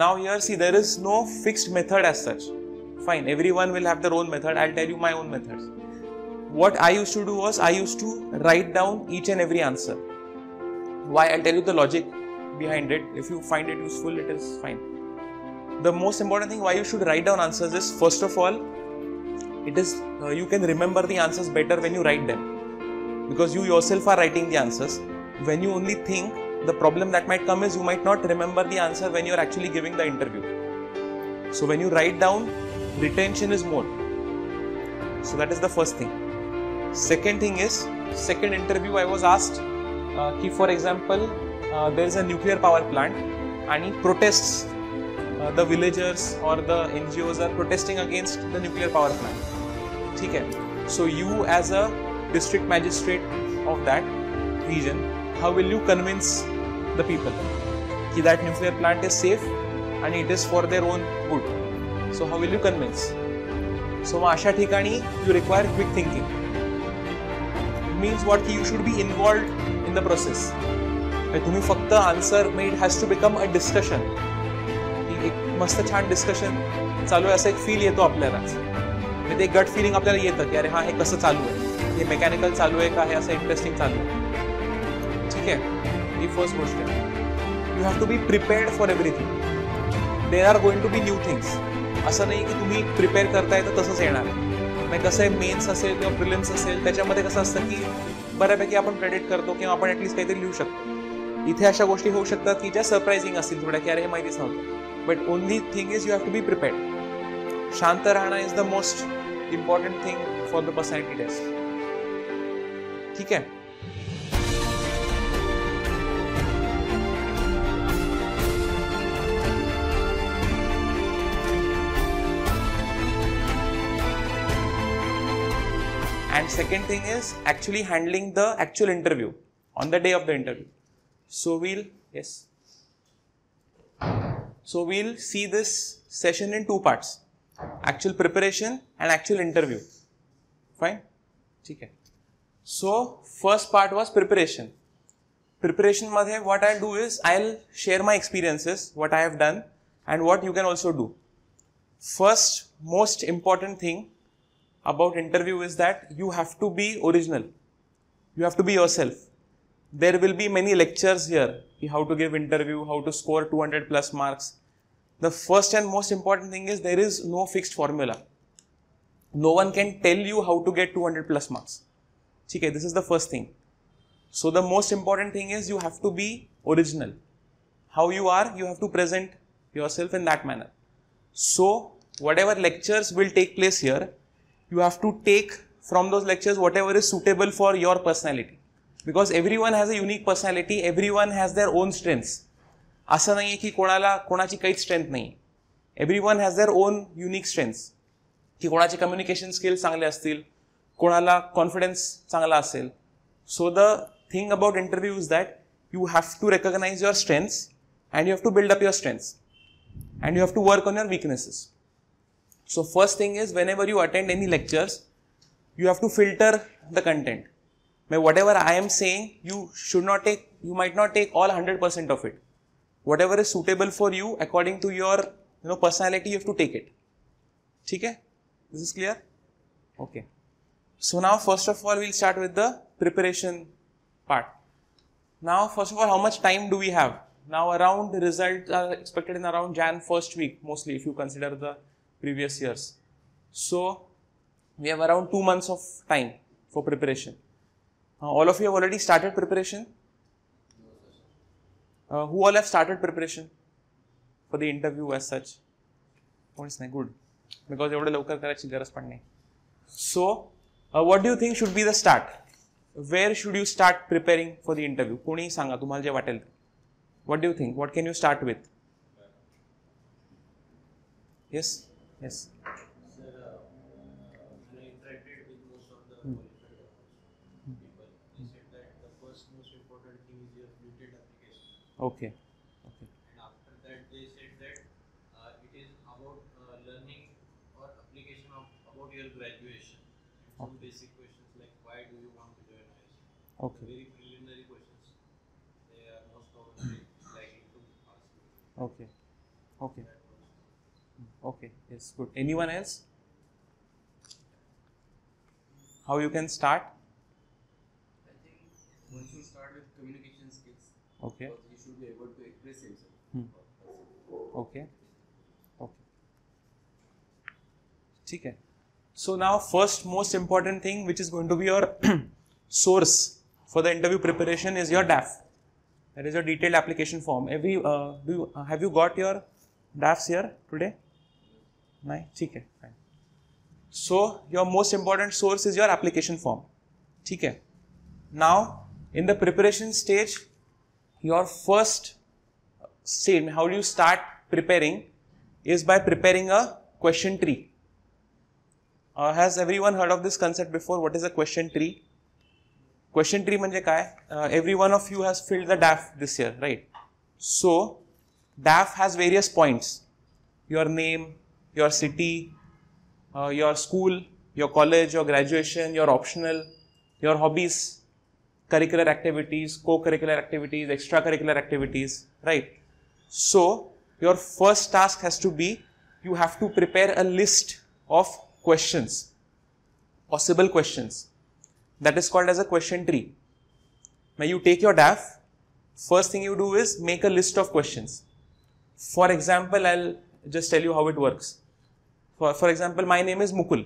Now here see there is no fixed method as such. Fine, everyone will have their own method. I'll tell you my own methods. What I used to do was I used to write down each and every answer. Why I'll tell you the logic behind it. If you find it useful, it is fine. The most important thing why you should write down answers is first of all, it is uh, you can remember the answers better when you write them because you yourself are writing the answers. When you only think the problem that might come is you might not remember the answer when you're actually giving the interview. So when you write down, retention is more. So that is the first thing. Second thing is, second interview I was asked, uh, ki for example, uh, there is a nuclear power plant and he protests, uh, the villagers or the NGOs are protesting against the nuclear power plant. Okay. So you as a district magistrate of that region, how will you convince the people की that nuclear plant is safe आणि it is for their own good so how will you convince so मग अशा ठिकाणी you require quick thinking means what की you should be involved in the process तुम्ही फक्त answer may it has to become a discussion एक मस्त छान discussion चालू आहे असं एक फील येतो आपल्यालाच म्हणजे ते गट फिलिंग आपल्याला येतं की अरे हा हे कसं चालू आहे हे मेकॅनिकल चालू आहे का हे असं इंटरेस्टिंग चालू आहे ही फर्स्ट गोष्ट आहे you have to be prepared for everything there are going to be new things असं नाही की तुम्ही प्रिपेअर करताय तर तसंच येणार आहे कसं आहे मेन्स असेल किंवा प्रिलिम्स असेल त्याच्यामध्ये कसं असतं की बऱ्यापैकी आपण क्रेडिट करतो किंवा आपण ॲटलीस्ट काहीतरी लिहू शकतो इथे अशा गोष्टी होऊ शकतात की ज्या सरप्रायझिंग असतील थोड्या की अरे हे माहितीच नव्हतं but only thing is you have to be prepared शांत राहणं is the most important thing for the personality test ठीक आहे and second thing is actually handling the actual interview on the day of the interview so we'll yes so we'll see this session in two parts actual preparation and actual interview fine so first part was preparation preparation. Preparation प्रिपरेशनमध्ये what I do is I'll share my experiences, what I have done, and what you can also do. First most important thing about interview is that you have to be original. You have to be yourself. There will be many lectures here how to give interview, how to score 200 plus marks. The first and most important thing is there is no fixed formula. No one can tell you how to get 200 plus marks. Okay, this is the first thing. So the most important thing is you have to be original. How you are, you have to present yourself in that manner. So whatever lectures will take place here, you to take from those lectures whatever is suitable for your personality because everyone has a unique personality everyone has their own strengths असं नाही आहे की कोणाला कोणाची काहीच strength नाही everyone has their own unique strengths की कोणाचे कम्युनिकेशन स्किल्स चांगले असतील कोणाला कॉन्फिडन्स चांगला असेल so the thing about interview is that you have to recognise your strengths and you have to build up your strengths and you have to work on your weaknesses So first thing is whenever you attend any lectures, you have to filter the content. whatever I am saying, you should not take, you might not take all 100% of it. Whatever is suitable for you, according to your, you know, personality, you have to take it. Okay? This is clear? Okay. So now first of all, we'll start with the preparation part. Now, first of all, how much time do we have? Now around results are expected in around Jan first week, mostly if you consider the previous years. So we have around two months of time for preparation. Uh, all of you have already started preparation? Uh, who all have started preparation for the interview as such? Points नाही good because एवढं लवकर करायची गरज पण नाही so what do think should be the start where should you start preparing for the interview कोणीही सांगा तुम्हाला Vatel. What do you think? What can you start with? Yes? Yes. Sir, I interacted with most of the people. They said that the first most important thing is your application. Okay. Okay. And after that, they said that uh, it is about uh, learning or application of about your graduation. And some okay. basic questions like why do you want to join IIT? Okay. very preliminary questions. They are most commonly likely to ask. Okay. Okay. Hmm. Okay. Yes, good. Anyone else? How you can start? I think one should start with communication skills. Okay. Uh, should be able to express himself. Hmm. Okay. Okay. ठीक है so now first most important thing which is going to be your source for the interview preparation is your daf that is your detailed application form every uh, do you, uh, have you got your dafs here today नाही ठीक आहे so your most important source is your application form ठीक आहे now in the preparation stage your first stage how do you start preparing is by preparing a question tree has everyone heard of this concept before what is a question tree question tree म्हणजे काय every one of you has filled the DAF this year right so DAF has various points your name your city, uh, your school, your college, your graduation, your optional, your hobbies, curricular activities, co-curricular activities, extracurricular activities, right? So your first task has to be you have to prepare a list of questions, possible questions. That is called as a question tree. Now you take your DAF, first thing you do is make a list of questions. For example, I'll just tell you how it works for, for example my name is mukul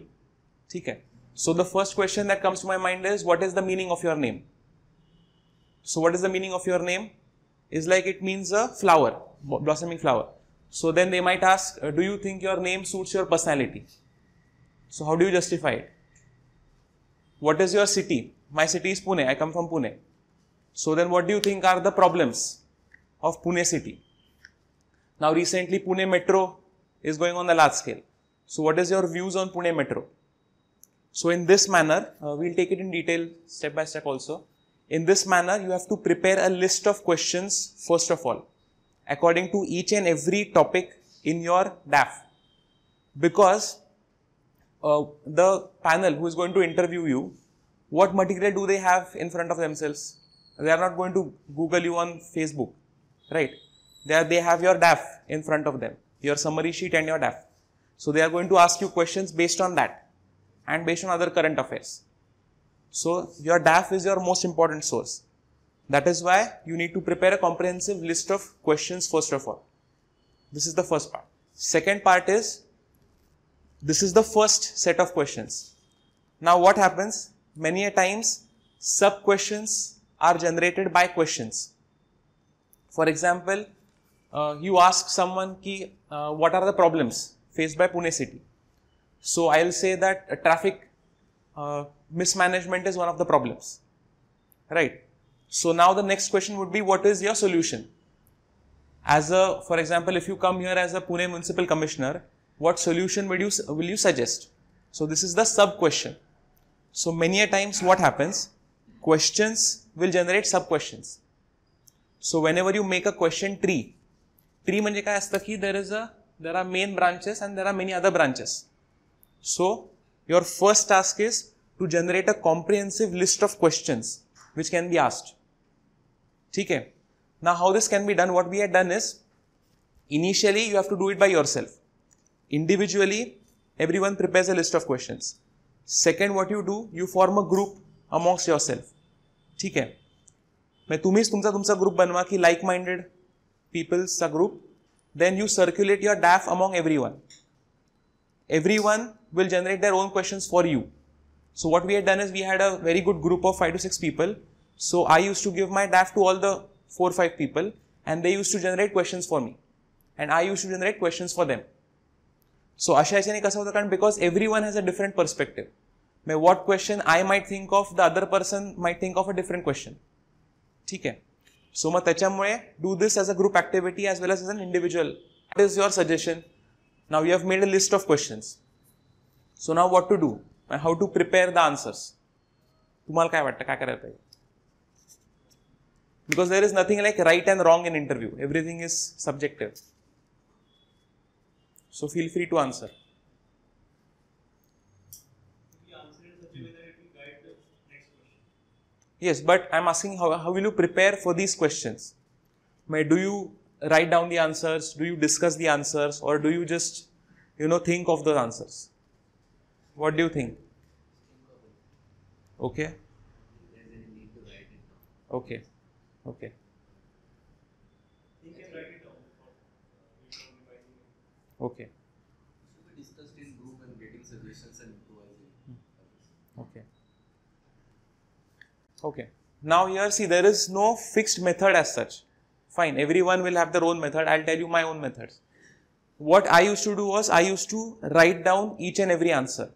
theek hai so the first question that comes to my mind is what is the meaning of your name so what is the meaning of your name is like it means a flower blossoming flower so then they might ask uh, do you think your name suits your personality so how do you justify it what is your city my city is pune i come from pune so then what do you think are the problems of pune city now recently pune metro is going on the large scale so what is your views on Pune Metro? So in this manner, uh, we'll take it in detail step by step also. In this manner, you have to prepare a list of questions first of all, according to each and every topic in your DAF. Because uh, the panel who is going to interview you, what material do they have in front of themselves? They are not going to Google you on Facebook, right? They, are, they have your DAF in front of them, your summary sheet and your DAF. So they are going to ask you questions based on that and based on other current affairs. So your DAF is your most important source. That is why you need to prepare a comprehensive list of questions first of all. This is the first part. Second part is, this is the first set of questions. Now what happens? Many a times, sub questions are generated by questions. For example, uh, you ask someone ki, uh, what are the problems? faced by Pune city. So I'll say that uh, traffic uh, mismanagement is one of the problems, right? So now the next question would be what is your solution? As a, for example, if you come here as a Pune municipal commissioner, what solution will you, will you suggest? So this is the sub question. So many a times what happens? Questions will generate sub questions. So whenever you make a question tree, tree म्हणजे काय असतं की there are main branches and there are many other branches. So your first task is to generate a comprehensive list of questions which can be asked. Okay. Now how this can be done? What we had done is initially you have to do it by yourself. Individually, everyone prepares a list of questions. Second, what you do, you form a group amongst yourself. ठीक है मैं तुमसा तुमसा तुमचा group बनवा की like minded पीपल्सचा group then you circulate your DAF among everyone. Everyone will generate their own questions for you. So what we had done is we had a very good group of 5 to 6 people. So I used to give my DAF to all the 4 or 5 people and they used to generate questions for me. And I used to generate questions for them. So अशा याच्याने कसं होतं कारण because everyone has a different perspective may what question I might think of the other person might think of a ठीक so मग त्याच्यामुळे do this as a group activity as well as as an individual what is your suggestion now you have made a list of questions so now what to do and how to prepare the answers तुम्हाला काय वाटतं काय करायला पाहिजे because there is nothing like right and wrong in interview everything is subjective so feel free to answer Yes, but I'm asking how, how will you prepare for these questions? May, do you write down the answers? Do you discuss the answers? Or do you just, you know, think of those answers? What do you think? Okay. Okay. Okay. Okay. Okay. Now here see there is no fixed method as such. Fine, everyone will have their own method. I'll tell you my own methods. What I used to do was I used to write down each and every answer.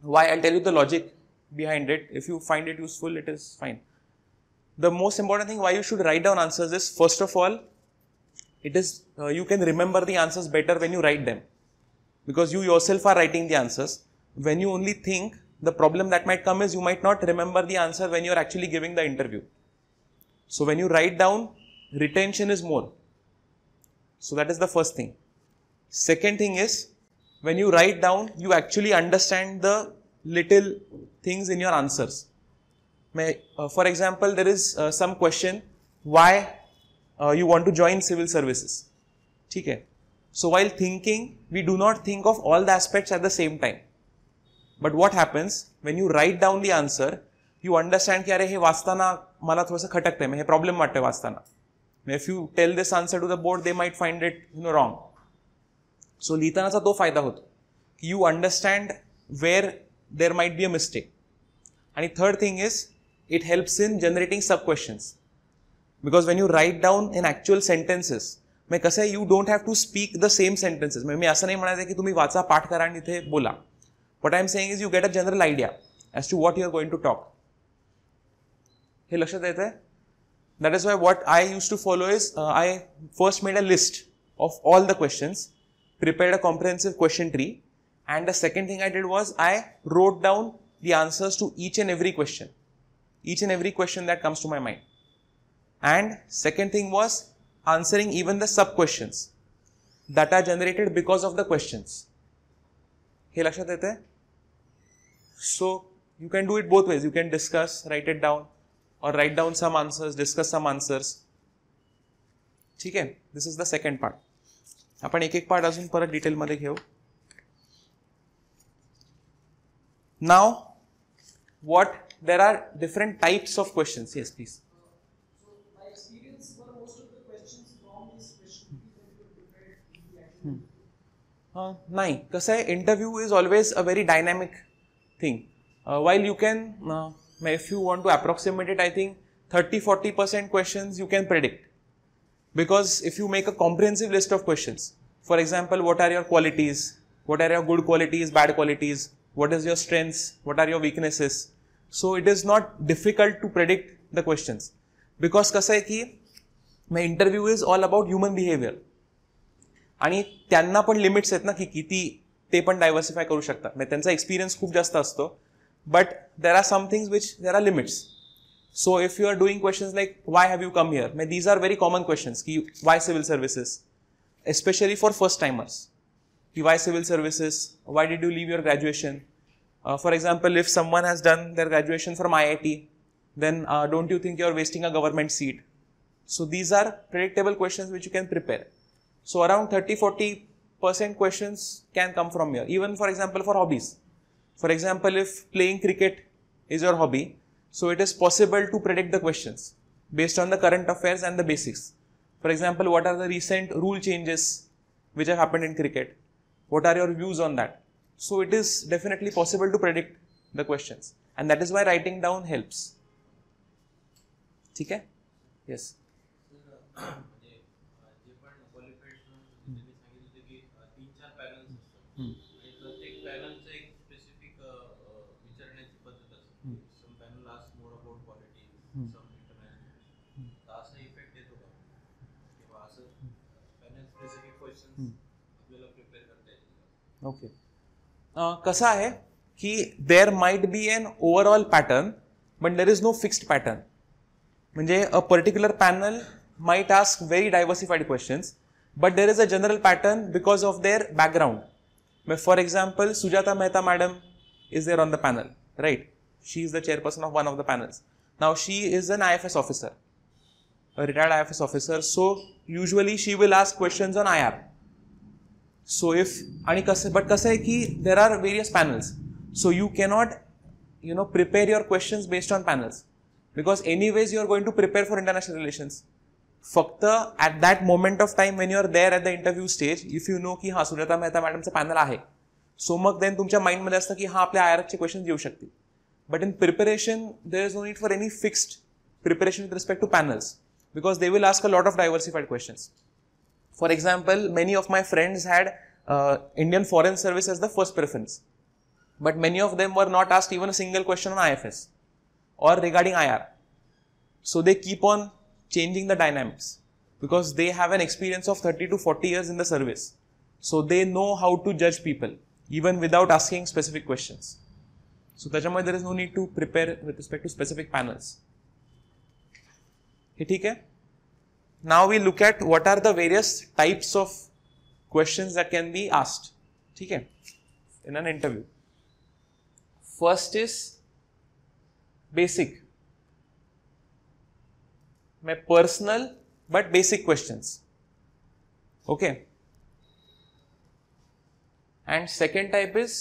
Why? I'll tell you the logic behind it. If you find it useful, it is fine. The most important thing why you should write down answers is first of all, it is uh, you can remember the answers better when you write them because you yourself are writing the answers. When you only think, the problem that might come is you might not remember the answer when you're actually giving the interview. So when you write down, retention is more. So that is the first thing. Second thing is when you write down, you actually understand the little things in your answers. May, uh, for example, there is uh, some question why uh, you want to join civil services. Okay. So while thinking, we do not think of all the aspects at the same time. But what happens when you write down the answer you understand की अरे हे वाचताना मला थोडंसं खटकतंय मग हे problem वाटतंय वाचताना may if you tell this answer to the board they might find it you know wrong so लिहितानाचा तो फायदा होतो की you understand where there might be a mistake आणि third thing is it helps in generating sub questions because when you write down in actual sentences मग कसं आहे you don't have to speak the same sentences म्हणजे मी असं नाही म्हणायचं की तुम्ही वाचा पाठ करा आणि इथे बोला What I am saying is you get a general idea as to what you are going to talk. That is why what I used to follow is I use to follow is I first made a list of all the questions prepared a comprehensive question tree and the I thing I did the answers to each and every question each and every question that comes to my mind and second thing was answering even the sub questions that are generated because of the questions हे लक्षात येते so you can do it both ways. You can discuss, write it down, or write down some answers, discuss some answers. ठीक आहे this is the second part आपण एक एक part अजून परत डिटेलमध्ये घेऊ now what there are different types of questions yes please नाही कसं आहे interview is always a very dynamic thing. Uh, while you can, uh, if you want to approximate it, I think 30-40% questions you can predict. Because if you make a comprehensive list of questions, for example, what are your qualities? What are your good qualities, bad qualities? What is your strengths? What are your weaknesses? So it is not difficult to predict the questions. Because कसं ki, की my interview is all about human behavior. आणि त्यांना पण limits आहेत ना की किती ते पण डायव्हर्सिफाय करू शकतात म्हणजे त्यांचा एक्सपिरियन्स खूप जास्त असतो but there are somethings which there are limits so if you are doing questions like why have you come here may these are very common questions की why civil services especially for first timers की why civil services why did you leave your graduation for example if someone has done their graduation from I I T then don't you think you are wasting a government seat so these are predictable questions which you can prepare so around thirty forty percent questions can come from here. Even for example, for hobbies. For example, if playing cricket is your hobby, so it is possible to predict the questions based on the current affairs and the basics. For example, what are the recent rule changes which have happened in cricket? What are your views on that? So it is definitely possible to predict the questions. And that is why writing down helps. Okay? Yes. Okay uh, कसा है कि there might be an overall pattern but there is no fixed pattern म्हणजे a particular panel might ask very diversified questions but there is a general pattern because of their background for example Sujata Mehta madam is there on the panel right she is the chairperson of one of the panels now she is an I F S officer retired I F S officer so usually she will ask questions on I R so if आणि कसं but कसं आहे की there are various panels so you cannot you know prepare your questions based on panels because any ways you are going to prepare for international relations फक्त at that moment of time when you are there at the interview stage if you know की हा सुजाता मेहता मॅडमचं panel आहे so मग then तुमच्या माइंडमध्ये असतं की हा आपल्या आय आरचे क्वेश्चन्स येऊ शकतील but in preparation there is no need for any fixed preparation with respect to panels because they will ask a lot of diversified questions For example, many of my friends had uh, Indian Foreign Service as the first preference, but many of them were not asked even a single question on IFS or regarding IR. So they keep on changing the dynamics because they have an experience of 30 to 40 years in the service. So they know how to judge people even without asking specific questions. So त्याच्यामुळे there is no need to prepare with respect to specific panels. हे now we look at what are the various types of questions that can be asked okay, in an interview first is basic my personal but basic questions okay and second type is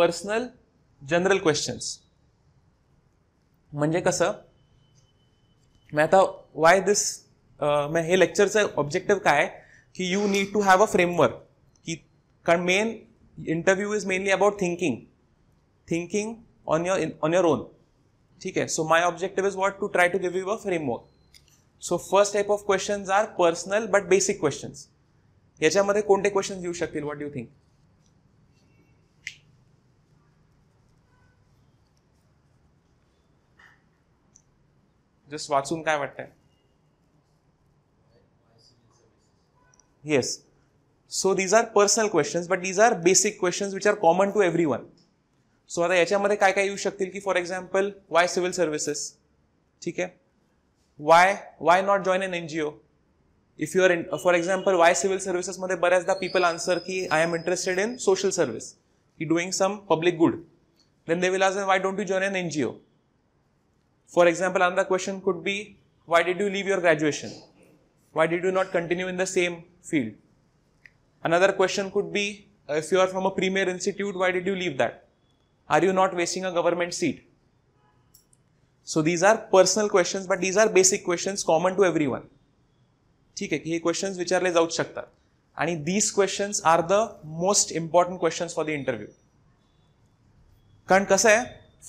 personal general questions म्हणजे कसं why this मग हे लेक्चरचं objective काय की you need to have a framework की कारण main interview is mainly about thinking thinking on your on your own ठीक आहे so my objective is what to try to give you a framework so first type of questions are personal but basic questions याच्यामध्ये कोणते questions येऊ शकतील what you think just वाचून काय वाटतंय Yes. So these are personal questions, but these are basic questions which are common to everyone. So आता याच्यामध्ये काय काय येऊ शकतील की for example why civil services ठीक आहे why why not join N N G O if you are in for example why civil सर्व्हिसेसमध्ये बऱ्याचदा पीपल आन्सर की I am interested in social service की doing some public good then they will ask why don't you join N N G O for example another question could be Y did you leave your graduation why did you not continue in the same field. Another question could be, uh, if you are from a premier institute, why did you leave that? Are you not wasting a government seat? So these are personal questions, but these are basic questions common to everyone. Okay, questions which are out shakta. And these questions are the most important questions for the interview.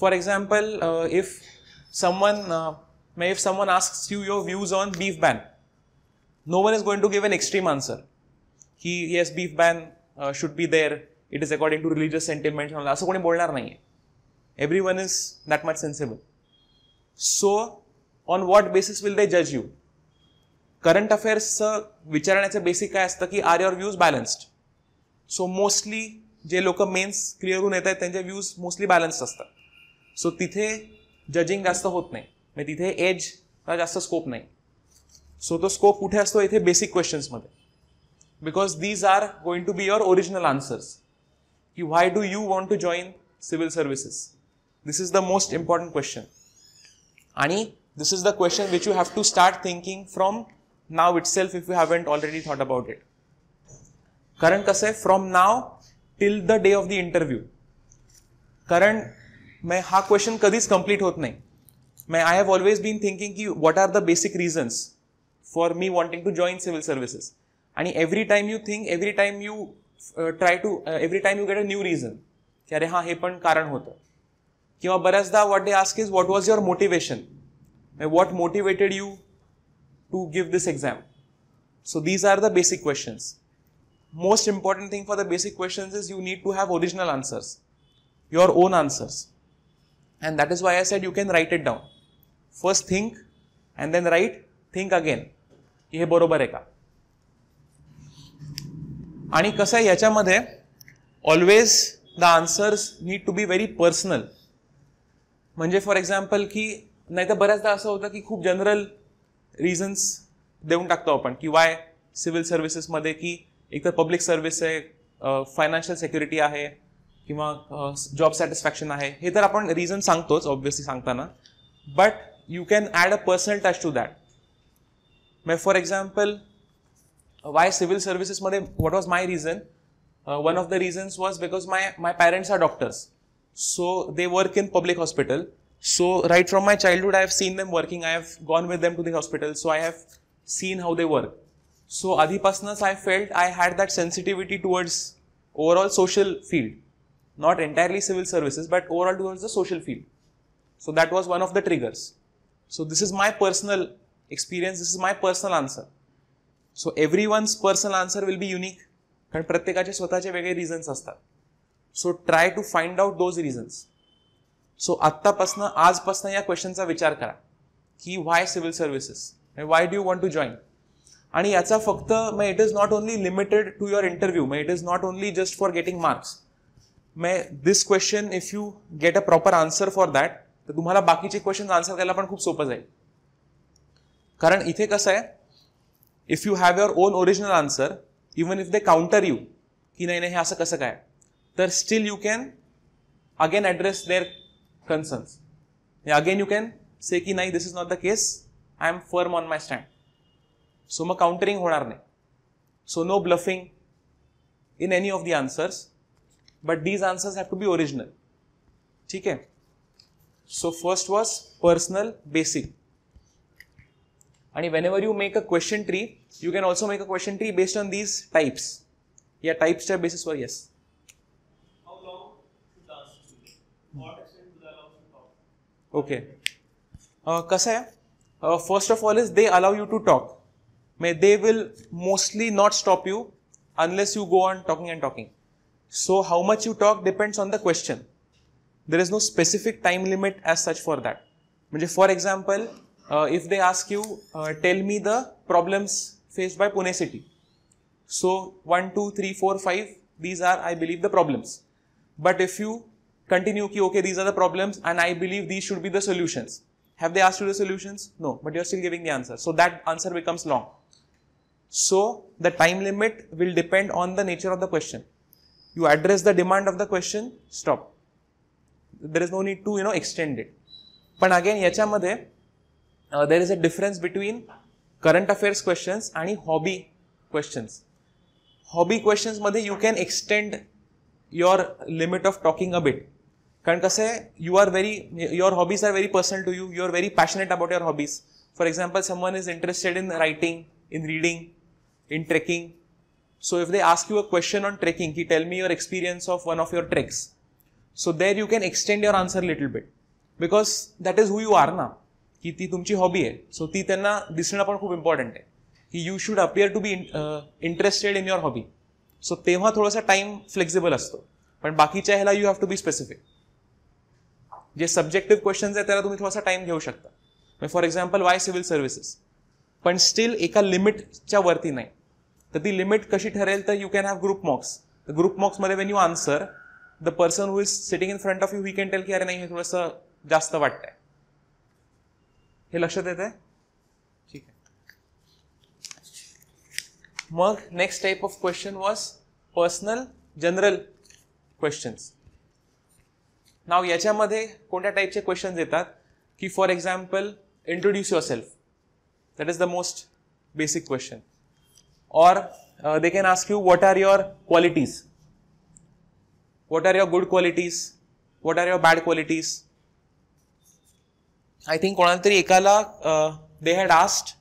For example, uh, if someone uh, if someone asks you your views on beef ban, no one is going to give an extreme answer की yes beef ban should be there it is according to religious sentiment असं कोणी बोलणार नाही आहे every one is not much sensible so on what basis will they जज you current अफेअर्सचं विचारण्याचं basic काय असतं की are your views balanced so mostly जे लोक मेन्स क्लिअरहून येत आहेत त्यांचे व्ह्यूज मोस्टली बॅलन्स्ड असतात सो तिथे जजिंग जास्त होत नाही म्हणजे तिथे एज जास्त स्कोप नाही सो तो स्कोप कुठे असतो इथे बेसिक क्वेश्चन्समध्ये because these are going to be your original answers की why do you want to join civil services this is the most important question आणि this is the question which you have to start thinking from now itself if you haven't already thought about it कारण कसं आहे from now till the day of the interview कारण मैं हा question कधीच complete होत नाही मैं I have always been thinking की what are the basic reasons for me wanting to join civil services आणि every time you think every time you try to every time you get a new reason की अरे हां हे पण कारण होतं किंवा बऱ्याचदा what they ask is what was your motivation what motivated you to give this exam so these are the basic questions most important thing for the basic questions is you need to have original answers your own answers and that is why I said you can write it down first think and then write think again की हे बरोबर आहे का आणि कसं आहे याच्यामध्ये always the answers need to be very personal म्हणजे फॉर एक्झाम्पल की नाही तर बऱ्याचदा असं होतं की खूप जनरल रिझन्स देऊन टाकतो आपण की वाय सिव्हिल सर्व्हिसेसमध्ये की एक तर पब्लिक सर्व्हिस आहे फायनान्शियल सेक्युरिटी आहे किंवा जॉब सॅटिस्फॅक्शन आहे हे तर आपण रिझन सांगतोच ऑब्व्हियसली सांगताना but you can add a personal touch to that For example, why civil services? What was my reason? Uh, one of the reasons was because my my my parents are doctors so they work in public So right from my childhood, I have seen them working. I have gone with them to the hospital. So I have seen how they work. So adhipasnas, I felt I had that sensitivity towards overall social field, not entirely civil services, but overall towards the social field. So that was one of the triggers. So this is my personal experience this is my personal answer so every one's personal answer will be unique कारण प्रत्येकाचे स्वतःचे वेगळे reasons असतात so try to find out those reasons so आत्तापासनं आजपासनं या क्वेश्चनचा विचार करा की why civil services why do you want to join आणि याचा फक्त मग it is not only limited to your interview मग it is not only just for getting marks मग दिस question if you get a proper answer for that तर तुम्हाला बाकीचे question answer करायला पण खूप सोपं जाईल कारण इथे कसं आहे if you have your own original answer even if they counter you की नाही नाही हे असं कसं काय तर still you can again address their concerns again you can say की नाही this is not the case I am firm on my stand so मग काउंटरिंग होणार नाही so no bluffing in any of the answers but these answers have to be original ठीक आहे so first was personal basic and whenever you make a question tree you can also make a question tree based on these types yeah type step basis for yes how long should the what extent do they allow you to talk okay uh, uh, first of all is they allow you to talk may they will mostly not stop you unless you go on talking and talking so how much you talk depends on the question there is no specific time limit as such for that For example uh, if they ask you, uh, tell me the problems faced by Pune city. So 1, 2, 3, 4, 5, these are I believe the problems. But if you continue, ki, okay, these are the problems and I believe these should be the solutions. Have they asked you the solutions? No, but you're still giving the answer. So that answer becomes long. So the time limit will depend on the nature of the question. You address the demand of the question, stop. There is no need to, you know, extend it. But again, याच्यामध्ये uh, there is a difference between current affairs questions and hobby questions. Hobby questions, madhe you can extend your limit of talking a bit. Because you are very, your hobbies are very personal to you. You are very passionate about your hobbies. For example, someone is interested in writing, in reading, in trekking. So if they ask you a question on trekking, tell me your experience of one of your treks. So there you can extend your answer a little bit. Because that is who you are now. की ती तुमची hobby आहे so ती त्यांना दिसणं पण खूप important आहे की you should appear to be interested in your hobby so तेव्हा थोडासा टाईम फ्लेक्झिबल असतो पण बाकीच्या ह्याला you have to be specific जे सब्जेक्टिव्ह क्वेश्चन्स आहे त्याला तुम्ही थोडासा टाईम घेऊ शकता for example why civil services पण स्टील एका लिमिटच्या वरती नाही तर ती लिमिट कशी ठरेल तर you can have group mocks group मॉक्समध्ये when you answer the person who is sitting in front of you we can tell की अरे नाही हे थोडंसं जास्त वाटतंय हे लक्षात येत आहे ठीक आहे मग next type of question was personal general questions now याच्यामध्ये कोणत्या टाईपचे क्वेश्चन्स येतात की for example introduce yourself that is the most basic question और they can ask you what are your qualities what are your good qualities what are your bad qualities I think कोणाला तरी Ekala, they had asked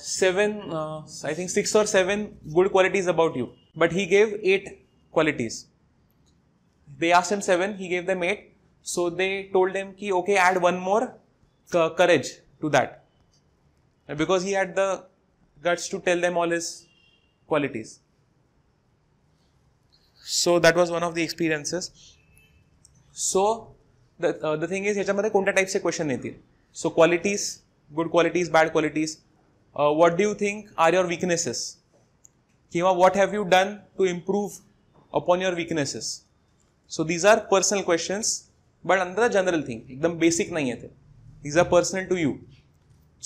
seven, I think six or seven good qualities about you, but he gave eight qualities. They asked him seven, he gave them eight. So they told him, ki, okay, add one more courage to that. Because he had the guts to tell them all his qualities. So that was one of the experiences. So the thing is ह्याच्यामध्ये कोणत्या टाईपचे question येतील so qualities good qualities bad qualities what do you think are your weaknesses किंवा what have you done to improve upon your weaknesses so these are personal questions but under general thing एकदम बेसिक नाही आहे ते these are personal to you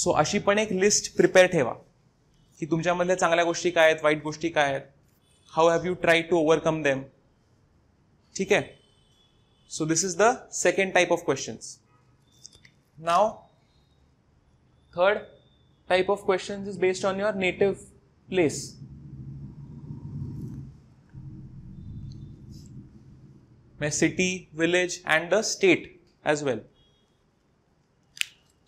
so अशी पण एक list prepare ठेवा की तुमच्यामधल्या चांगल्या गोष्टी काय आहेत वाईट गोष्टी काय आहेत how have you try to overcome them ठीक आहे So this is the second type of questions. Now, third type of questions is based on your native place. My city, village and the state as well.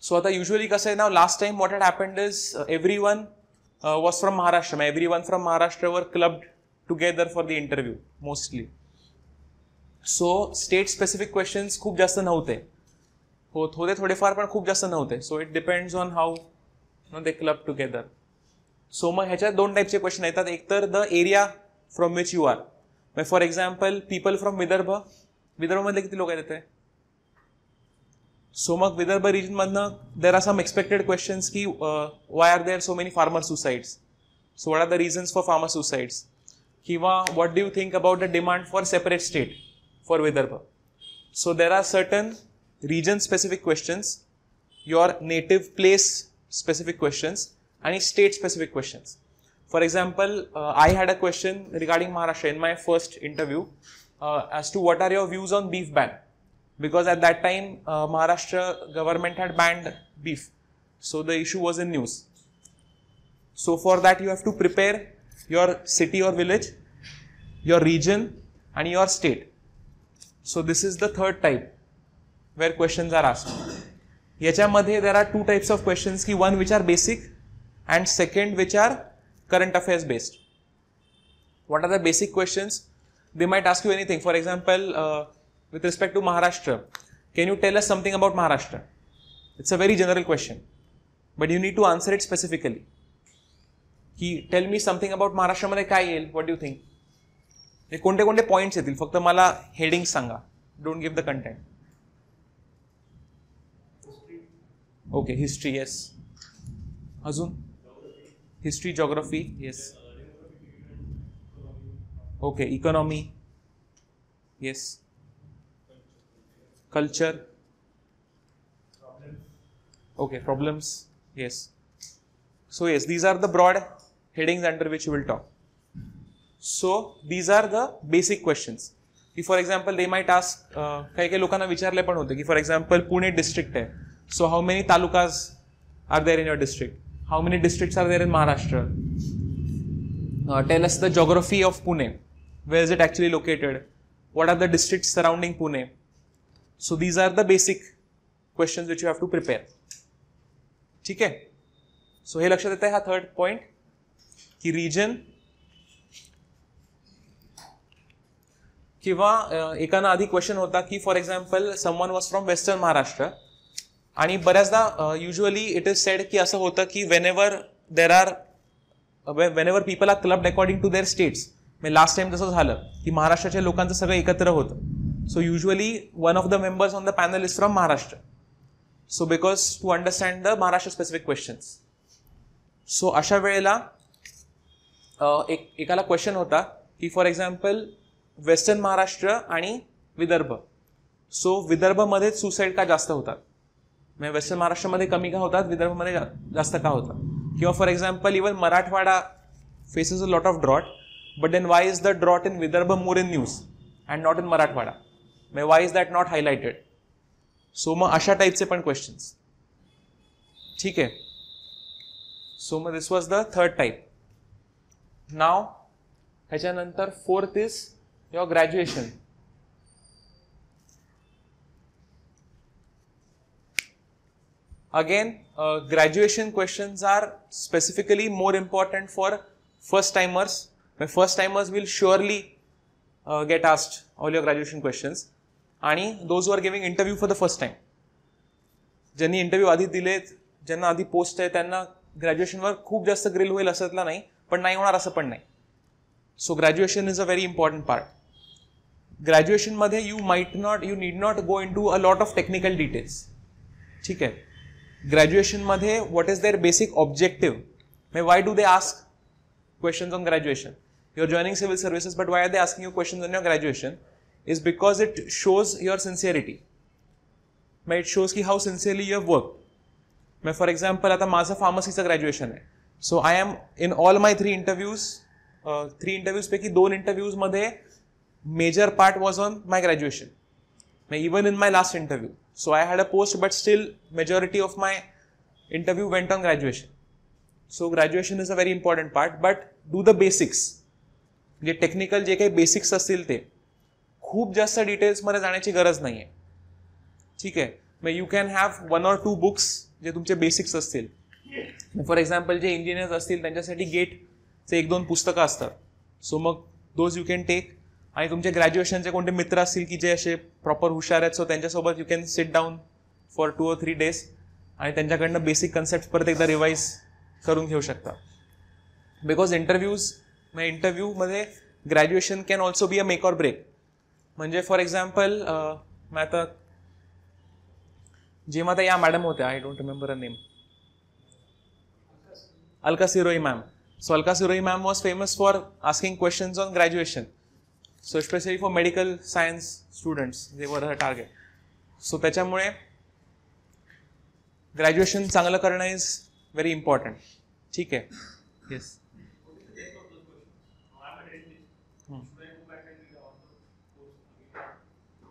So आता usually कसं now last time what had happened is uh, everyone uh, was from Maharashtra. Everyone from Maharashtra were clubbed together for the interview mostly. So state specific questions खूप जास्त नव्हते हो थोडे थोडेफार पण खूप जास्त नव्हते so it depends on how no they club together so मग ह्याच्यात दोन टाईपचे क्वेश्चन येतात एक तर the area from which you are मग for example people from Vidarbha विदर्भमधले किती लोक आहेत ते सो मग विदर्भ रिजनमधनं there are some expected questions की why are there so many farmer suicides so what are the reasons for farmer suicides किंवा what do you think about the demand for separate state for Vidarbha. So there are certain region specific questions, your native place specific questions and state specific questions. For example, uh, I had a question regarding Maharashtra in my first interview uh, as to what are your views on beef ban because at that time uh, Maharashtra government had banned beef. So the issue was in news. So for that you have to prepare your city or village, your region and your state so this is the third type where questions are asked. याच्यामध्ये there are two types of questions की one which are basic and second which are current affairs based what are the basic questions they might ask you anything for example uh, with respect to maharashtra can you tell us something about maharashtra it's a very general question but you need to answer it specifically he tell me something about maharashtra madhe what do you think हे कोणते कोणते points येतील फक्त मला heading सांगा don't give the content okay history yes अजून history geography yes okay economy yes culture okay problems yes so yes these are the broad headings under which you will talk so these are the basic questions की for example they my task काही काही लोकांना विचारले पण होते की for example Pune district आहे so how many talukas are there in your district how many districts R there in Maharashtra tell us the geography of Pune where is it actually located what are the district surrounding Pune so these are the basic questions which you have to prepare ठीक आहे so हे लक्षात येतं आहे हा third point की region किंवा एकाना आधी क्वेश्चन होता की for example someone was from western Maharashtra आणि बऱ्याचदा युजली इट इज सेड की असं होतं की whenever ever there are when ever people are club according to their states म्हणजे लास्ट टाइम जसं झालं की महाराष्ट्राच्या लोकांचं सगळं एकत्र होतं so usually one of the members on the panel is from Maharashtra so because to understand the Maharashtra specific questions so अशा वेळेला एक एकाला क्वेश्चन होता की फॉर एक्झाम्पल वेस्टर्न महाराष्ट्र आणि विदर्भ सो विदर्भमध्येच सुसाईड का जास्त होतात म्हणजे वेस्टर्न महाराष्ट्रामध्ये कमी का होतात विदर्भमध्ये जास्त का होतात किंवा for example even Marathwada faces a lot of drought but then why is the drought in Vidarbha more in news and not in Marathwada may why is that not highlighted so मग अशा टाईपचे पण क्वेश्चन्स ठीक आहे सो मग this was the third type नाव त्याच्यानंतर fourth is your graduation. Again, uh, graduation questions are specifically more important for first timers. My first timers will surely uh, get asked all your graduation questions. आणि those are giving interview for the first time ज्यांनी interview आधी दिलेत ज्यांना आधी post आहे त्यांना ग्रॅज्युएशनवर खूप जास्त ग्रिल होईल असतला नाही पण नाही होणार असं पण नाही so graduation is a very important part ग्रॅज्युएशनमध्ये you might not you need not go in to a lot of technical details ठीक आहे ग्रॅज्युएशनमध्ये what is their basic objective may why do they ask questions on graduation you are joining civil services but why are they asking you question on your graduation is because it shows your sincerity मग it shows की how sincerely your work मग for example आता माझं फार्मसीचं graduation आहे so I am in all my three interviews three इंटरव्ह्यूजपैकी दोन इंटरव्ह्यूजमध्ये major part was on my graduation even in my last interview so i had a post but still majority of my interview went on graduation so graduation is a very important part but do the basics जे technical जे काही basics असतील ते खूप जास्त डिटेल्समध्ये जाण्याची गरज नाही आहे ठीक आहे मग you can have one or two books जे तुमचे for example, फॉर एक्झाम्पल जे इंजिनियर्स असतील त्यांच्यासाठी गेटचे एक दोन पुस्तकं असतात सो मग दोज यू कॅन टेक आणि तुमचे ग्रॅज्युएशनचे कोणते मित्र असतील की जे असे प्रॉपर हुशार आहेत सो त्यांच्यासोबत you can sit down for two or three days आणि त्यांच्याकडनं बेसिक कन्सेप्ट परत एकदा रिवाईज करून घेऊ शकता बिकॉज इंटरव्ह्यूज म्हणजे इंटरव्ह्यूमध्ये graduation can also be a make or break म्हणजे फॉर एक्झाम्पल मी आता जे आता या मॅडम होत्या I don't remember a name Alka Sirohi ma'am so Alka Sirohi ma'am was famous for asking questions on graduation so specially for medical science students जे वर a target so त्याच्यामुळे ग्रॅज्युएशन चांगलं करणं इज व्हेरी इम्पॉर्टंट ठीक आहे येस hmm.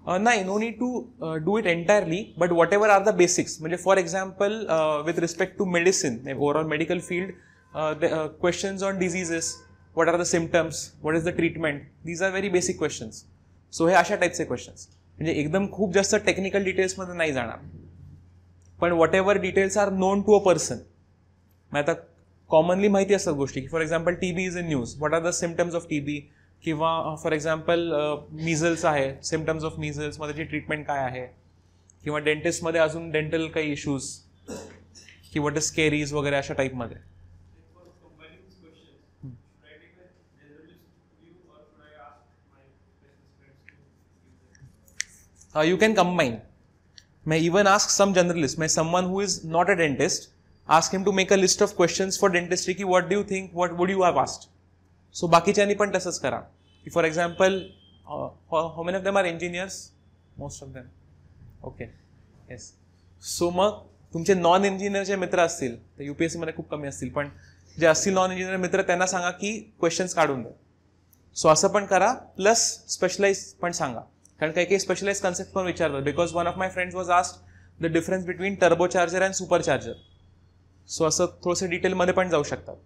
uh, नाही no need to do it entirely but what ever are the basics म्हणजे for example with respect to medicine overall medical field questions on diseases what are the symptoms what is the treatment these are very basic questions so हे अशा टाईपचे questions म्हणजे एकदम खूप जास्त technical डिटेल्समध्ये नाही जाणार पण what ever details are known to a person मग आता कॉमनली माहिती असतात गोष्टी की for example T B is a news what are the symptoms of T B किंवा फॉर एक्झाम्पल मिझल्स आहे सिमटम्स ऑफ मिझल्समध्ये त्याची ट्रीटमेंट काय आहे किंवा डेंटिस्टमध्ये अजून डेंटल काही इश्यूज की वॉट इज केरीज वगैरे अशा टाईपमध्ये uh, you can combine. May even ask some generalist, may someone who is not a dentist, ask him to make a list of questions for dentistry Ki, what do you think, what would you have asked. So baki chani pan tasas kara. For example, uh, how many of them are engineers? Most of them. Okay. Yes. So, मग तुमचे non इंजिनियरचे मित्र असतील तर you P S सीमध्ये खूप कमी असतील पण जे असतील नॉन इंजिनियर मित्र त्यांना सांगा की क्वेश्चन्स काढून द्या सो असं पण करा प्लस स्पेशलाइज पण सांगा कारण काही काही स्पेशलाइज कन्सेप्ट पण विचारतात because one of my friends was asked the difference between turbo charger and super charger so असं थोडंसं डिटेलमध्ये पण जाऊ शकतात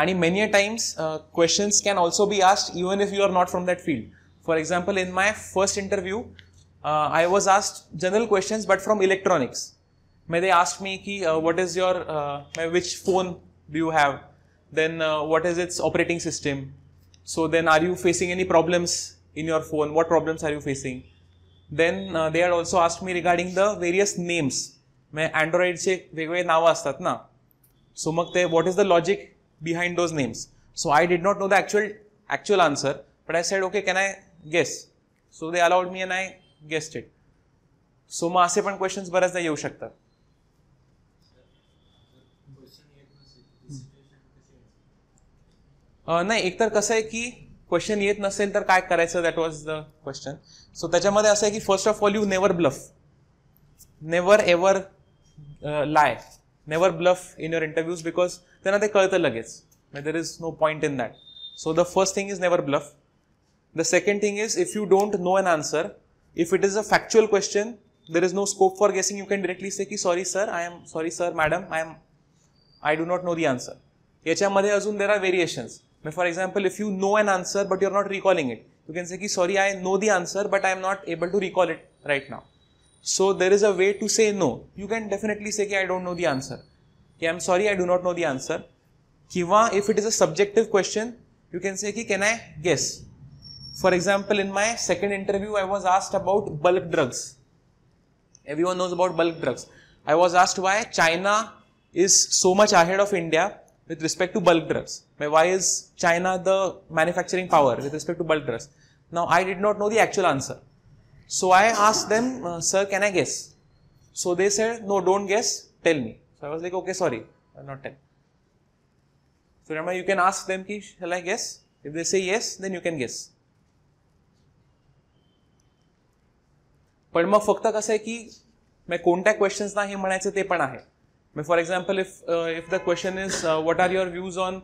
आणि many a times questions can also be asked even if you are not from that field for example in my first interview I was asked general questions but from electronics may they asked me की what is your my which phone do you have then what is its operating system so then are you facing any problems in your phone what problems are you facing then they had also ask me regarding the various names म्हणजे अँड्रॉइडचे वेगवेगळे नावं असतात ना so मग ते what is the logic behind those names so I did not know the actual actual answer but I said okay can I guess so they allowed me and I guest it so मग असे पण questions बऱ्याचदा येऊ शकतात नाही एकतर कसं आहे की क्वेश्चन येत नसेल तर काय करायचं that was the question so त्याच्यामध्ये असं आहे की first of all you never bluff never ever lie never bluff in your interviews because त्यांना ते कळतं लगेच there is no point in that so the first thing is never bluff the second thing is if you don't know an answer if it is a factual question there is no scope for guessing you can directly से की sorry sir I am sorry sir madam I am I do not know the answer याच्यामध्ये अजून there are variations for example, if you know an answer but you're not recalling it, you can say, Ki, sorry, I know the answer but I'm not able to recall it right now. So there is a way to say no. You can definitely say, Ki, I don't know the answer. Ki, I'm sorry, I do not know the answer. Kiva, if it is a subjective question, you can say, Ki, can I guess? For example, in my second interview, I was asked about bulk drugs. Everyone knows about bulk drugs. I was asked why China is so much ahead of India with respect to bulk drugs. Why is China the manufacturing power with respect to bulk drugs? Now, I did not know the actual answer. So I asked them, uh, sir, can I guess? So they said, no, don't guess, tell me. So I was like, okay, sorry, I'll not tell. So remember, you can ask them, Ki, shall I guess? If they say yes, then you can guess. पण मग फक्त कसं आहे की मग कोणत्या क्वेश्चन्सना हे म्हणायचं ते पण आहे for example if if the question is what are your views on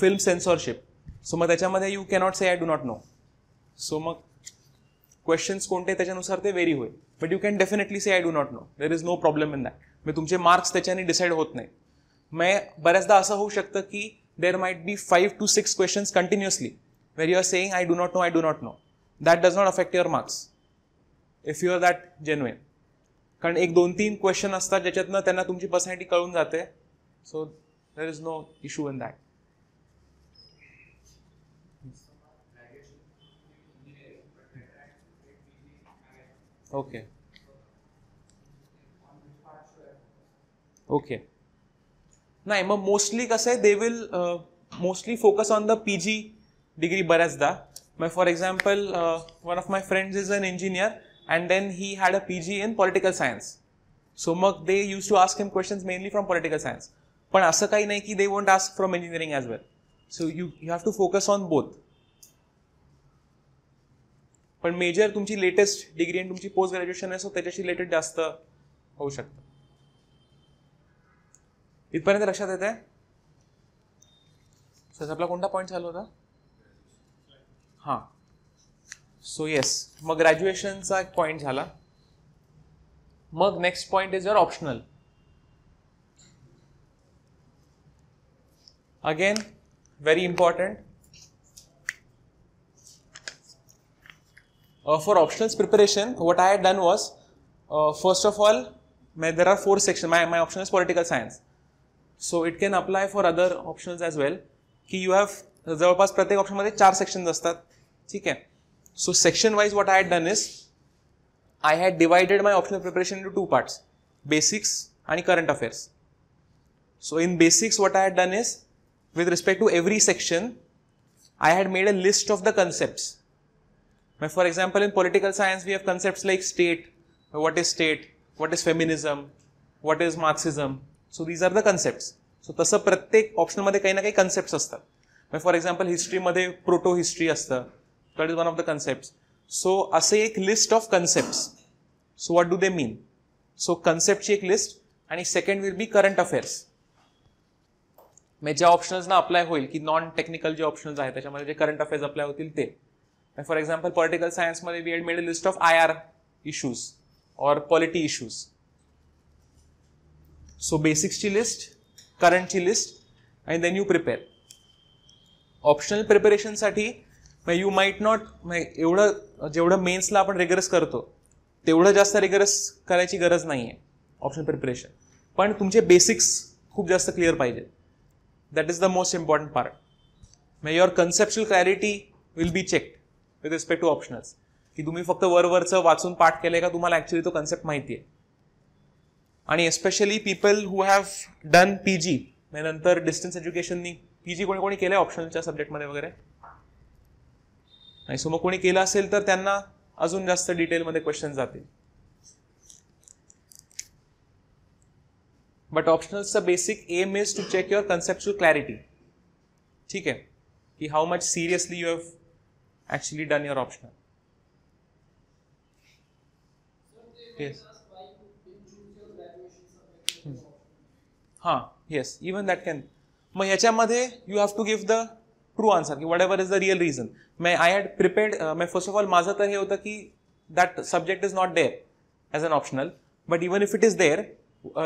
film censorship so मग त्याच्यामध्ये you cannot say I do not know so मग क्वेश्चन्स कोणते त्याच्यानुसार ते व्हेरी होईल but you can definitely say I do not know there is no problem in that म्हणजे तुमचे marks त्याच्याने डिसाईड होत नाही मग बऱ्याचदा असं होऊ शकतं की there might be five to six questions continuously where you are saying I do not know I do not know that does not affect your marks if you are that genuine कारण एक दोन तीन question असतात ज्याच्यातनं त्यांना तुमची personality कळून जाते so there is no issue in that okay okay नाही मग मोस्टली कसं आहे they will mostly focus on the P G degree बऱ्याचदा मग for example one of my friends is an engineer and then he had a PG in political science so much they used to ask him questions mainly from political science but asakai nahi ki they won't ask from engineering as well so you you have to focus on both but major tumchi latest degree and tumchi post-graduation hai so tajashi related just the oh shakta it pane te raksha te te hai so saabla kunda pointh saal hoda so yes मग ग्रॅज्युएशनचा एक point झाला मग next point is your optional again very important for optionals preparation what I had done was first of all may there are four section my my option is political science so it can apply for other options as well की you have जवळपास प्रत्येक ऑप्शनमध्ये चार section असतात ठीक आहे So section wise what I had done is I had divided my optional preparation into two parts basics and current affairs. So in basics what I had done is with respect to every section I had made a list of the concepts. for example in political science we have concepts like state, what is state, what is feminism, what is Marxism. So these are the concepts. So तसं प्रत्येक ऑप्शनमध्ये काही ना काही For example, history example हिस्ट्रीमध्ये proto-history असतं That is one of the concepts. So, असे एक list of concept so what do they mean so कन्सेप्टची एक लिस्ट आणि second will be current affairs म्हणजे ज्या ऑप्शन्सना अप्लाय होईल की नॉन टेक्निकल जे ऑप्शन्स आहेत त्याच्यामध्ये जे करंट अफेअर्स अप्लाय होतील ते फॉर एक्झाम्पल पॉलिटिकल सायन्समध्ये we had made a list of I R issues और पॉलिटी इश्यूज सो बेसिक्सची लिस्ट करंटची लिस्ट आणि देन यू प्रिपेअर ऑप्शनल प्रिपेरेशनसाठी मग यू माईट नॉट एवढं जेवढं मेन्सला आपण रिग्रेस करतो तेवढं जास्त रिग्रेस करायची गरज नाही आहे ऑप्शन प्रिपरेशन पण तुमचे बेसिक्स खूप जास्त क्लिअर पाहिजे that is the most important part may your conceptual clarity will be checked with respect to optionals की तुम्ही फक्त वरवरचं वाचून पाठ केलं का तुम्हाला ॲक्च्युली तो कन्सेप्ट माहिती आहे आणि especially people who have done P G नंतर डिस्टन्स एज्युकेशननी पी जी कोणी कोणी केलं आहे ऑप्शनलच्या सब्जेक्टमध्ये वगैरे नाही सो मग कोणी केलं असेल तर त्यांना अजून जास्त डिटेलमध्ये क्वेश्चन जातील but the basic aim is to check your conceptual clarity ठीक आहे की how much seriously you have actually done your optional yes हां येस इवन दॅट कॅन मग याच्यामध्ये you have to give the true answer की what ever is the real reason may I had prepared may first of all माझं तर हे होतं की that subject is not there as an optional but even if it is there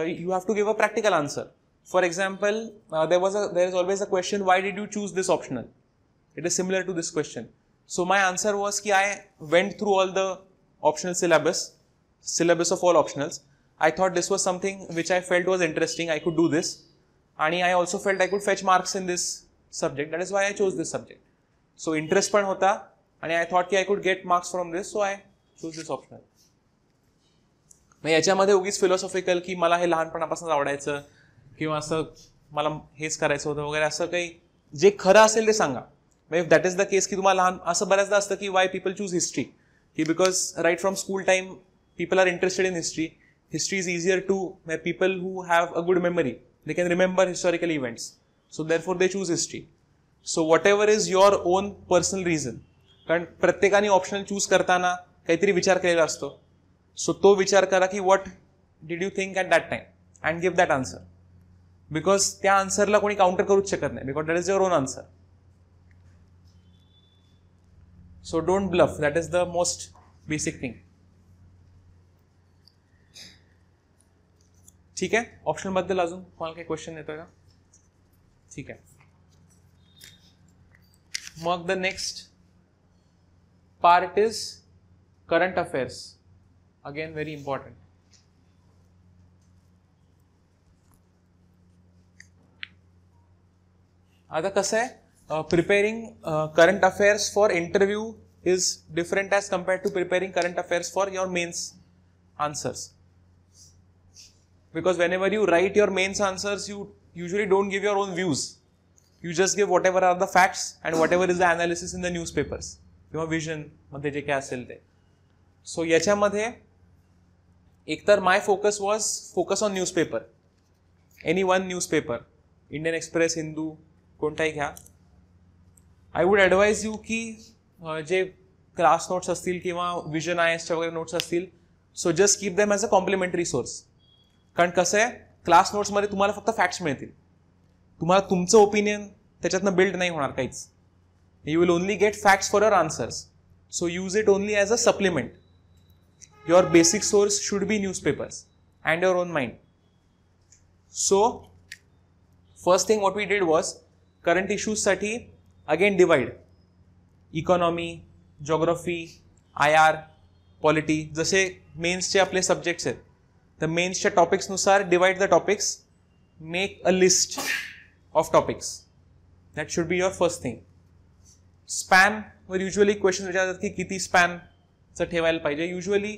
you have to give a practical answer for example there was a there is always a question why did you choose this optional it is similar to this question so my answer was की I went through all the optional syllabus syllabus of all optionals I thought this was something which I felt was interesting I could do this आणि I also felt I कुड fetch marks in this subject that is why I choose this subject so interest पण होता आणि I thought की I could get marks from this so I choose this optional मग याच्यामध्ये उगीच philosophical की मला हे लहानपणापासून आवडायचं किंवा असं मला हेच करायचं होतं वगैरे असं काही जे खरं असेल ते सांगा मग if that is the case की तुम्हाला लहान असं बऱ्याचदा असतं की वाय पीपल चूज हिस्ट्री की because right from school time people are interested in history history is easier to people who have a good memory they can remember historical events so therefore they choose history so what ever is your own personal reason कारण प्रत्येकाने optional choose करताना काहीतरी विचार केलेला असतो so तो विचार करा की what did you think at that time and give that answer because त्या आन्सरला कोणी काउंटर करूच शकत नाही because that is your own answer so don't bluff that is the most basic thing ठीक आहे ऑप्शनबद्दल अजून तुम्हाला काही क्वेश्चन येतोय का secant. Mark the next part is current affairs again very important आता कसं आहे preparing current affairs for interview is different as compared to preparing current affairs for your mains answers because whenever you write your mains answers you don't don't give own you you just what give are the facts and what is the the in the newspapers किंवा विजनमध्ये जे काय असेल ते so याच्यामध्ये एकतर my focus was focus on newspaper any one newspaper Indian express Hindu कोणताही घ्या आय वुड ॲडवाईज यू की जे क्लास नोट्स असतील किंवा विजन आय एसच्या वगैरे नोट्स असतील so just keep them as a complementary source कारण कसं आहे क्लास नोट्समध्ये तुम्हाला फक्त फॅक्ट्स मिळतील तुम्हाला तुमचं ओपिनियन त्याच्यातनं बिल्ड नाही होणार काहीच you will only get facts for your answers so use it only as a supplement your basic source should be newspapers and your own mind so first thing what we did was current इश्यूजसाठी again divide economy geography I R polity जसे मेन्सचे आपले subjects आहेत the मेन्सच्या टॉपिक्सनुसार divide the topics make a list of topics that should be your first thing span वर usually question विचारतात की किती स्पॅनचं ठेवायला पाहिजे usually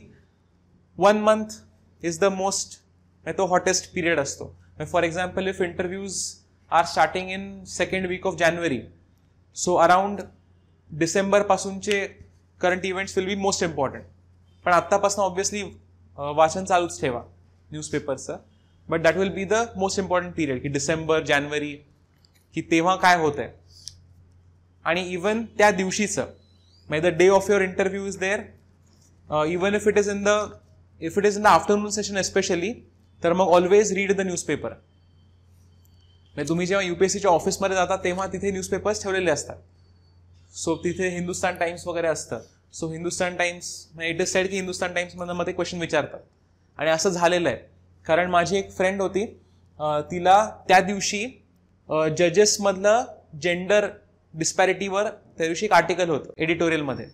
one month is the most तो हॉटेस्ट पिरियड असतो for example if interviews are starting in second week of January so around डिसेंबरपासूनचे current events will be most important पण आत्तापासून ऑब्व्हियसली वाचन चालूच ठेवा न्यूजपेपरचं but that will be the most important period की डिसेंबर जानेवारी की तेव्हा काय होत आहे आणि इवन त्या दिवशीचं म्हणजे the day of your interview is there even if it is in the if it is in the afternoon session especially तर मग ऑलवेज रीड द न्यूजपेपर म्हणजे तुम्ही जेव्हा यू पी एस सीच्या ऑफिसमध्ये जाता तेव्हा तिथे न्यूजपेपर्स ठेवलेले असतात सो तिथे हिंदुस्तान टाइम्स वगैरे असतं सो हिंदुस्तान टाइम्स इट आहे की हिंदुस्तान टाइम्स मग ते क्वेश्चन विचारतात आणि असं झालेलं आहे कारण माझी एक फ्रेंड होती तिला त्या दिवशी जजेसमधलं जेंडर डिस्पॅरिटीवर त्या दिवशी एक आर्टिकल होतं एडिटोरियलमध्ये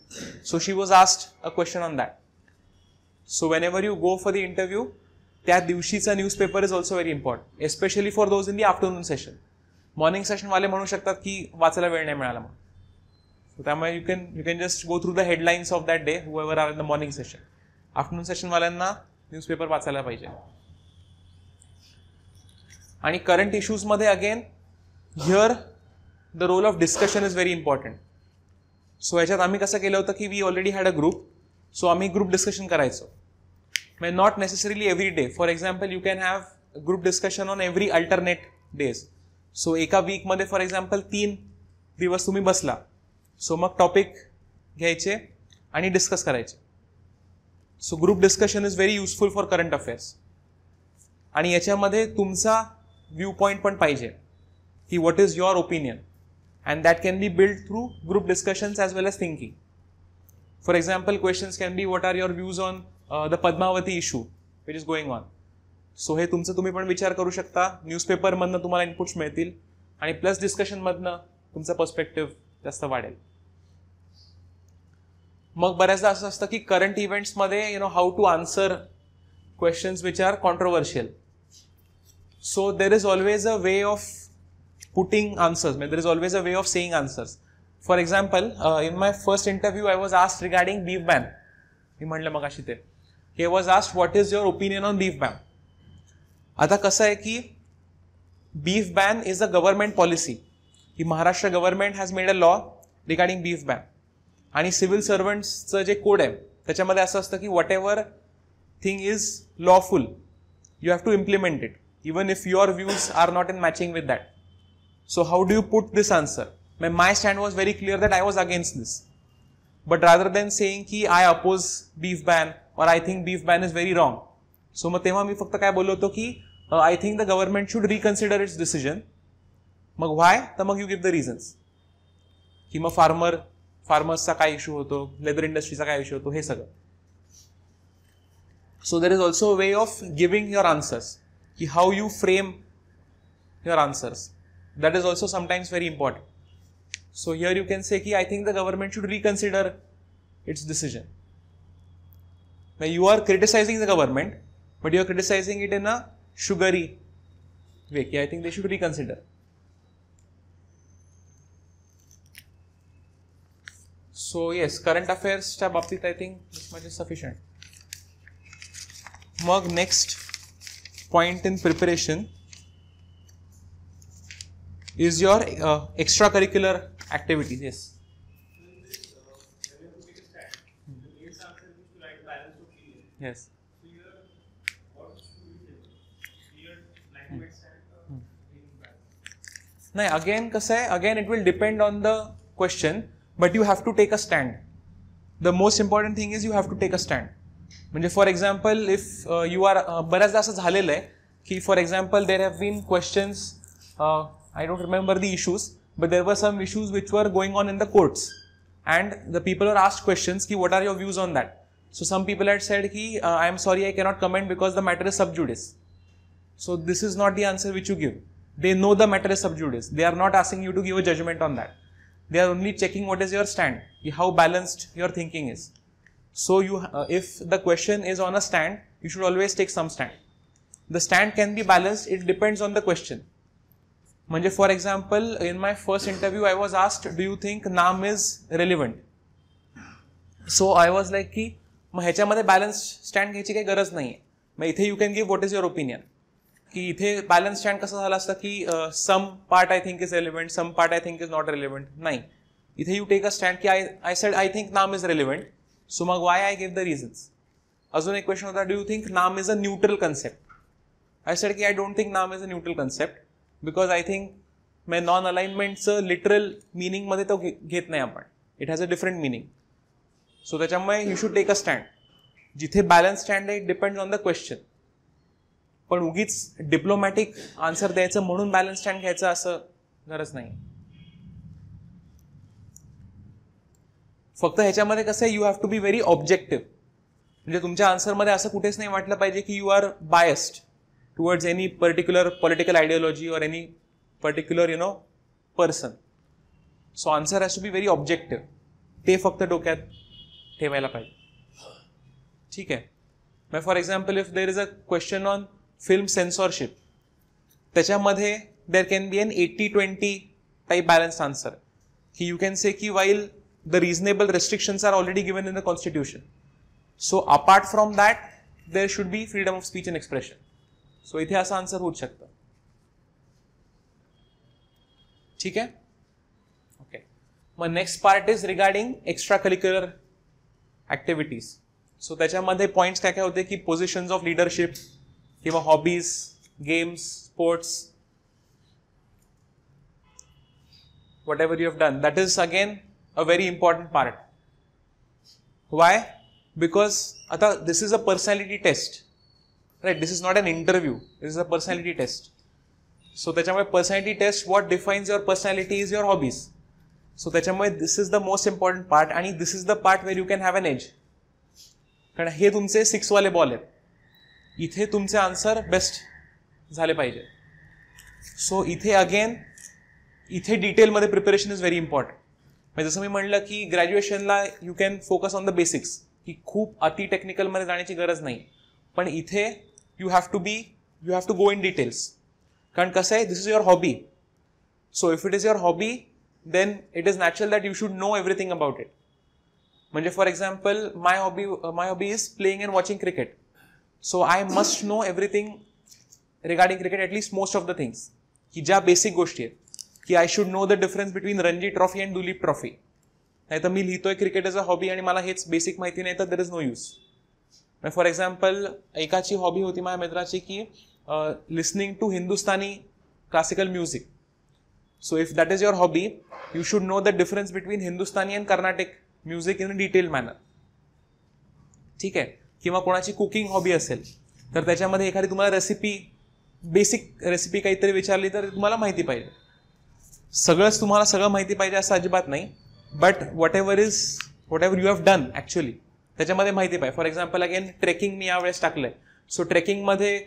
so she was asked a question on that so whenever you go for the interview त्या दिवशीचा newspaper is also very important especially for those in the afternoon session morning सेशनवाले म्हणू शकतात की वाचायला वेळ नाही मिळाला मग त्यामुळे you can you can just go through the headlines of that day whoever are in the morning session afternoon सेशनवाल्यांना न्यूजपेपर वाचायला पाहिजे आणि करंट इश्यूजमध्ये again here the role of discussion is very important so याच्यात आम्ही कसं केलं होतं की we already had a group so आम्ही ग्रुप डिस्कशन करायचो may not necessarily every day for example you can have group discussion on every alternate days so एका वीकमध्ये फॉर एक्झाम्पल तीन दिवस तुम्ही बसला सो मग टॉपिक घ्यायचे आणि डिस्कस करायचे so group discussion is very useful for current affairs आणि याच्यामध्ये तुमचा व्ह्यू पॉईंट पण पाहिजे की what is your opinion and that can be build through group discussions as well as thinking for example questions can be what are your views on the Padmavati issue which is going on so हे तुमचं तुम्ही पण विचार करू शकता न्यूजपेपरमधनं तुम्हाला inputs मिळतील आणि प्लस डिस्कशनमधनं तुमचा पर्स्पेक्टिव्ह जास्त वाढेल मग बऱ्याचदा असं असतं की करंट इव्हेंट्समध्ये you know how to answer questions which are controversial so there is always a way of putting answers may there is always a way of saying answers for example in my first interview I was asked regarding beef ban मी म्हणलं मग अशी ते हे was asked what is your opinion on beef ban आता कसं आहे की beef ban is a government policy he Maharashtra government has made a law regarding beef ban आणि सिव्हिल सर्वंट्सचं जे कोड आहे त्याच्यामध्ये असं असतं की what whatever thing is lawful you have to implement it even if your views are not in matching with that so how do you put this answer my my stand was very clear that I was against this but rather than saying की I oppose beef ban or I think beef ban is very wrong so मग तेव्हा मी फक्त काय बोललो होतो की I think the government should reconsider its decision मग व्हाय तर मग यू गिव्ह द रिझन्स की मग फार्मर फार्मर्सचा काय इश्यू होतो लेदर इंडस्ट्रीचा काय इश्यू होतो हे सगळं so there is also way of giving your answers की how you frame your answers that is also sometimes very important so here you can say की I think the government should reconsider its decision you are criticising the government but you are criticising it in a sugary way way. I think they should reconsider So yes, current affairs tab up I think this much is sufficient. Mug next point in preparation is your uh, extracurricular activities. Yes. Yes. Now again, again it will depend on the question but you have to take a stand. The most important thing is you have to take a stand. म्हणजे for example if you are बऱ्याचदा असं झालेलं आहे की for example there have been questions I don't remember the issues but there were some issues which were going on in the courts and the people are asked questions की what are your views on that so some people had said की I am sorry I cannot comment because the matter is sub judice so this is not the answer which you give they know the matter is sub judice they are not asking you to give a judgement on that they are only checking what is your stand, how balanced your thinking is. So you, uh, if the question is on a stand, you should always take some stand. The stand can be balanced, it depends on the question. Manje, for example, in my first interview, I was asked, do you think nam is relevant? So I was like, "Ki, मग ह्याच्यामध्ये stand stand घ्यायची काही गरज नाही आहे मग इथे you can give what की इथे बॅलन्स स्टँड कसं झाला असतं की some part I think is relevant some part I think is not relevant नाही इथे यू टेक अ स्टँड की I I said I think NAM is relevant so मग why I gave the reasons अजून एक question होता do you think NAM is a neutral concept I said की I don't think NAM is a neutral concept because I think मै non अलाइनमेंटचं literal मिनिंगमध्ये तो घेत नाही आपण it has a different meaning so त्याच्यामुळे you should take a stand जिथे balance stand आहे डिपेंड ऑन द क्वेश्चन पण उगीच डिप्लोमॅटिक आन्सर द्यायचं म्हणून बॅलन्स स्टँड घ्यायचं असं गरज नाही फक्त ह्याच्यामध्ये कसं आहे you have to be very objective म्हणजे तुमच्या आन्सरमध्ये असं कुठेच नाही वाटलं पाहिजे की you are biased towards any particular political ideology or any particular you know person so answer has to be very objective ते फक्त डोक्यात ठेवायला पाहिजे ठीक आहे मग for example if there is a question on film censorship त्याच्यामध्ये there can be an eighty twenty type balance answer की यू कॅन से की while the reasonable restrictions are already given in the constitution so apart from that there should be freedom of speech and expression so इथे असं answer होऊ शकतं ठीक आहे okay मग next part is regarding extra curricular activities so त्याच्यामध्ये points काय काय होते की positions of leadership your hobbies, games, sports, whatever you have done. That is again a very important part. Why? Because this is a personality test. Right? This is not an interview. This is a personality test. So, that's personality test, what defines your personality is your hobbies. So, that's why this is the most important part and this is the part where you can have an edge. कारण हे तुमचे six वाले ball आहेत इथे तुमचे answer best झाले पाहिजे so इथे अगेन इथे डिटेलमध्ये प्रिपरेशन इज व्हेरी इम्पॉर्टंट म्हणजे जसं मी म्हटलं की ग्रॅज्युएशनला you can focus on the basics की खूप अति टेक्निकलमध्ये जाण्याची गरज नाही पण इथे you have to be you have to go in details कारण कसं आहे this is your hobby so if it is your hobby then it is natural that you should know everything about it म्हणजे for example my hobby my hobby is playing and watching cricket so I must know everything regarding cricket at least most of the things की ज्या basic गोष्टी आहेत की I should know the difference between Ranji Trophy and Duleep Trophy नाही तर मी लिहितोय cricket as a hobby आणि मला हेच बेसिक माहिती नाही तर there is no use for example एकाची हॉबी होती माझ्या मित्राची की listening to Hindustani classical music so if that is your hobby you should know the difference between Hindustani and Carnatic music in detail manner ठीक आहे किंवा कोणाची कुकिंग हॉबी असेल तर त्याच्यामध्ये एखादी तुम्हाला रेसिपी बेसिक रेसिपी काहीतरी विचारली तर तुम्हाला माहिती पाहिजे सगळंच तुम्हाला सगळं माहिती पाहिजे असं अजिबात नाही but what ever is whatever you have done actually त्याच्यामध्ये माहिती पाहिजे फॉर एक्झाम्पल अगेन ट्रेकिंग मी यावेळेस टाकलं आहे सो ट्रेकिंगमध्ये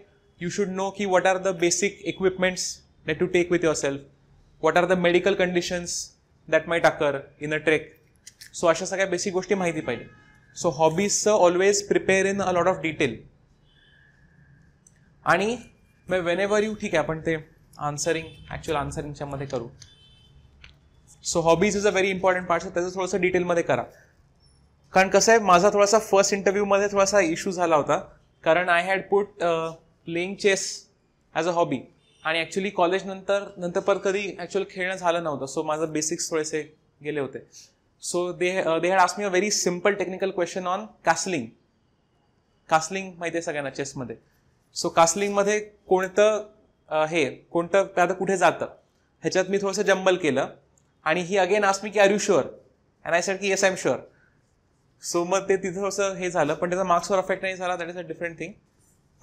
यू शूड नो की what are the basic equipments that to take with yourself what are the medical conditions that may टाकर इन अ ट्रेक सो अशा सगळ्या बेसिक गोष्टी माहिती पाहिजे so hobbies always prepare in a lot of detail आणि मे Wien whenever you ठीक आहे आपण ते आन्सरिंग ॲक्च्युअल आन्सरिंगच्या मध्ये करू so hobbies is a very important part sir त्याचं थोडंसं डिटेलमध्ये करा कारण कसं आहे माझा थोडासा फर्स्ट इंटरव्ह्यूमध्ये थोडासा इश्यू झाला होता कारण I had put playing chess as a hobby आणि ॲक्च्युली कॉलेजनंतर नंतर पण कधी ॲक्च्युअल खेळणं झालं नव्हतं सो माझं बेसिक्स थोडेसे गेले होते so they had they had asked me a very simple technical question on castling माहिती आहे सगळ्यांना चेसमध्ये सो कास्लिंगमध्ये कोणतं uh, हे कोणतं आता कुठे जातं ह्याच्यात मी थोडंसं जंबल केलं आणि ही अगेन आस मी की are you sure and I said की yes I am sure so मग ते तिथं थोडंसं हे झालं पण त्याचा मार्क्सवर अफेक्ट नाही झाला that is a different thing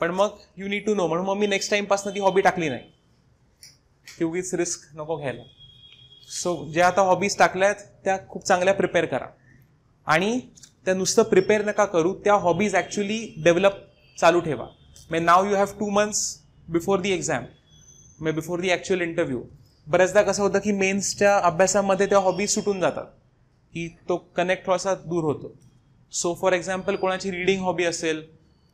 पण मग यू नीड टू नो म्हणून मग मी नेक्स्ट टाईमपासून ती हॉबी टाकली नाही ती उगीच रिस्क नको घ्यायला सो ज्या आता हॉबीज टाकल्या आहेत त्या खूप चांगल्या प्रिपेअर करा आणि त्या नुसतं प्रिपेअर नका करू त्या हॉबीज ॲक्च्युली डेव्हलप चालू ठेवा may now you have two months before the exam may before the actual interview बऱ्याचदा कसं होतं की मेन्सच्या अभ्यासामध्ये त्या हॉबीज सुटून जातात की तो कनेक्ट थोडासा दूर होतो सो फॉर एक्झाम्पल कोणाची रीडिंग हॉबी असेल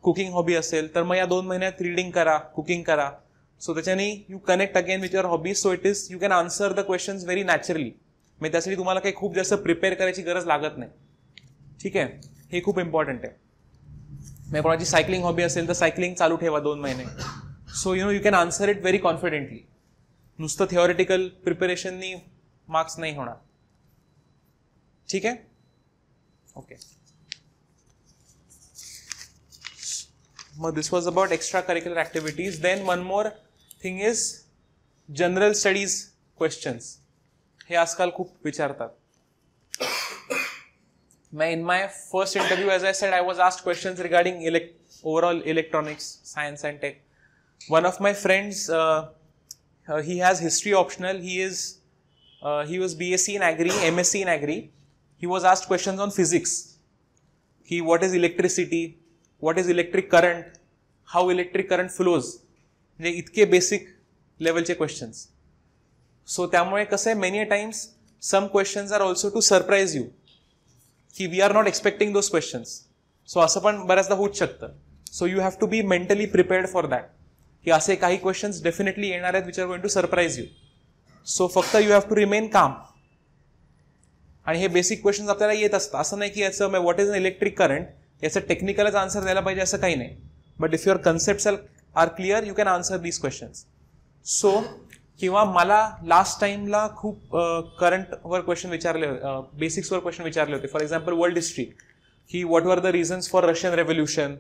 कुकिंग हॉबी असेल तर मग या दोन महिन्यात रीडिंग करा कुकिंग करा सो त्याच्याने you connect again with your hobbies so it is you can answer the questions very naturally मग त्यासाठी तुम्हाला काही खूप जास्त प्रिपेअर करायची गरज लागत नाही ठीक आहे हे खूप इम्पॉर्टंट आहे मग कोणाची सायकलिंग हॉबी असेल तर सायकलिंग चालू ठेवा दोन महिने so you know you can answer it very confidently नुसतं थिओरिटिकल प्रिपरेशननी मार्क्स नाही होणार ठीक आहे ओके मग this was about extracurricular activities then one more Thing is, general studies questions. हे आजकाल खूप विचारतात मैं in my first interview as I said I was asked questions regarding elect overall electronics science and tech one of my friends uh, uh, he has history optional he is uh, he was bsc in agri msc in agri he was asked questions on physics he what is electricity what is electric current how electric current flows म्हणजे इतके basic लेवलचे questions so त्यामुळे कसं आहे many a times some questions are also to surprise you की we are not expecting those questions so असं पण बऱ्याचदा होऊच शकतं so you have to be mentally prepared for that की असे काही क्वेश्चन्स डेफिनेटली येणार आहेत which are going to surprise you so फक्त you have to remain calm आणि हे बेसिक क्वेश्चन्स आपल्याला येत असतात असं नाही की याचं what is a electric current याचं टेक्निकलच आन्सर द्यायला पाहिजे असं काही नाही but if your concept are are clear you can answer these questions so किंवा मला लास्ट टाईमला खूप करंटवर क्वेश्चन विचारले बेसिक्सवर क्वेश्चन विचारले होते फॉर एक्झाम्पल वर्ल्ड हिस्ट्री की what were the reasons for Russian revolution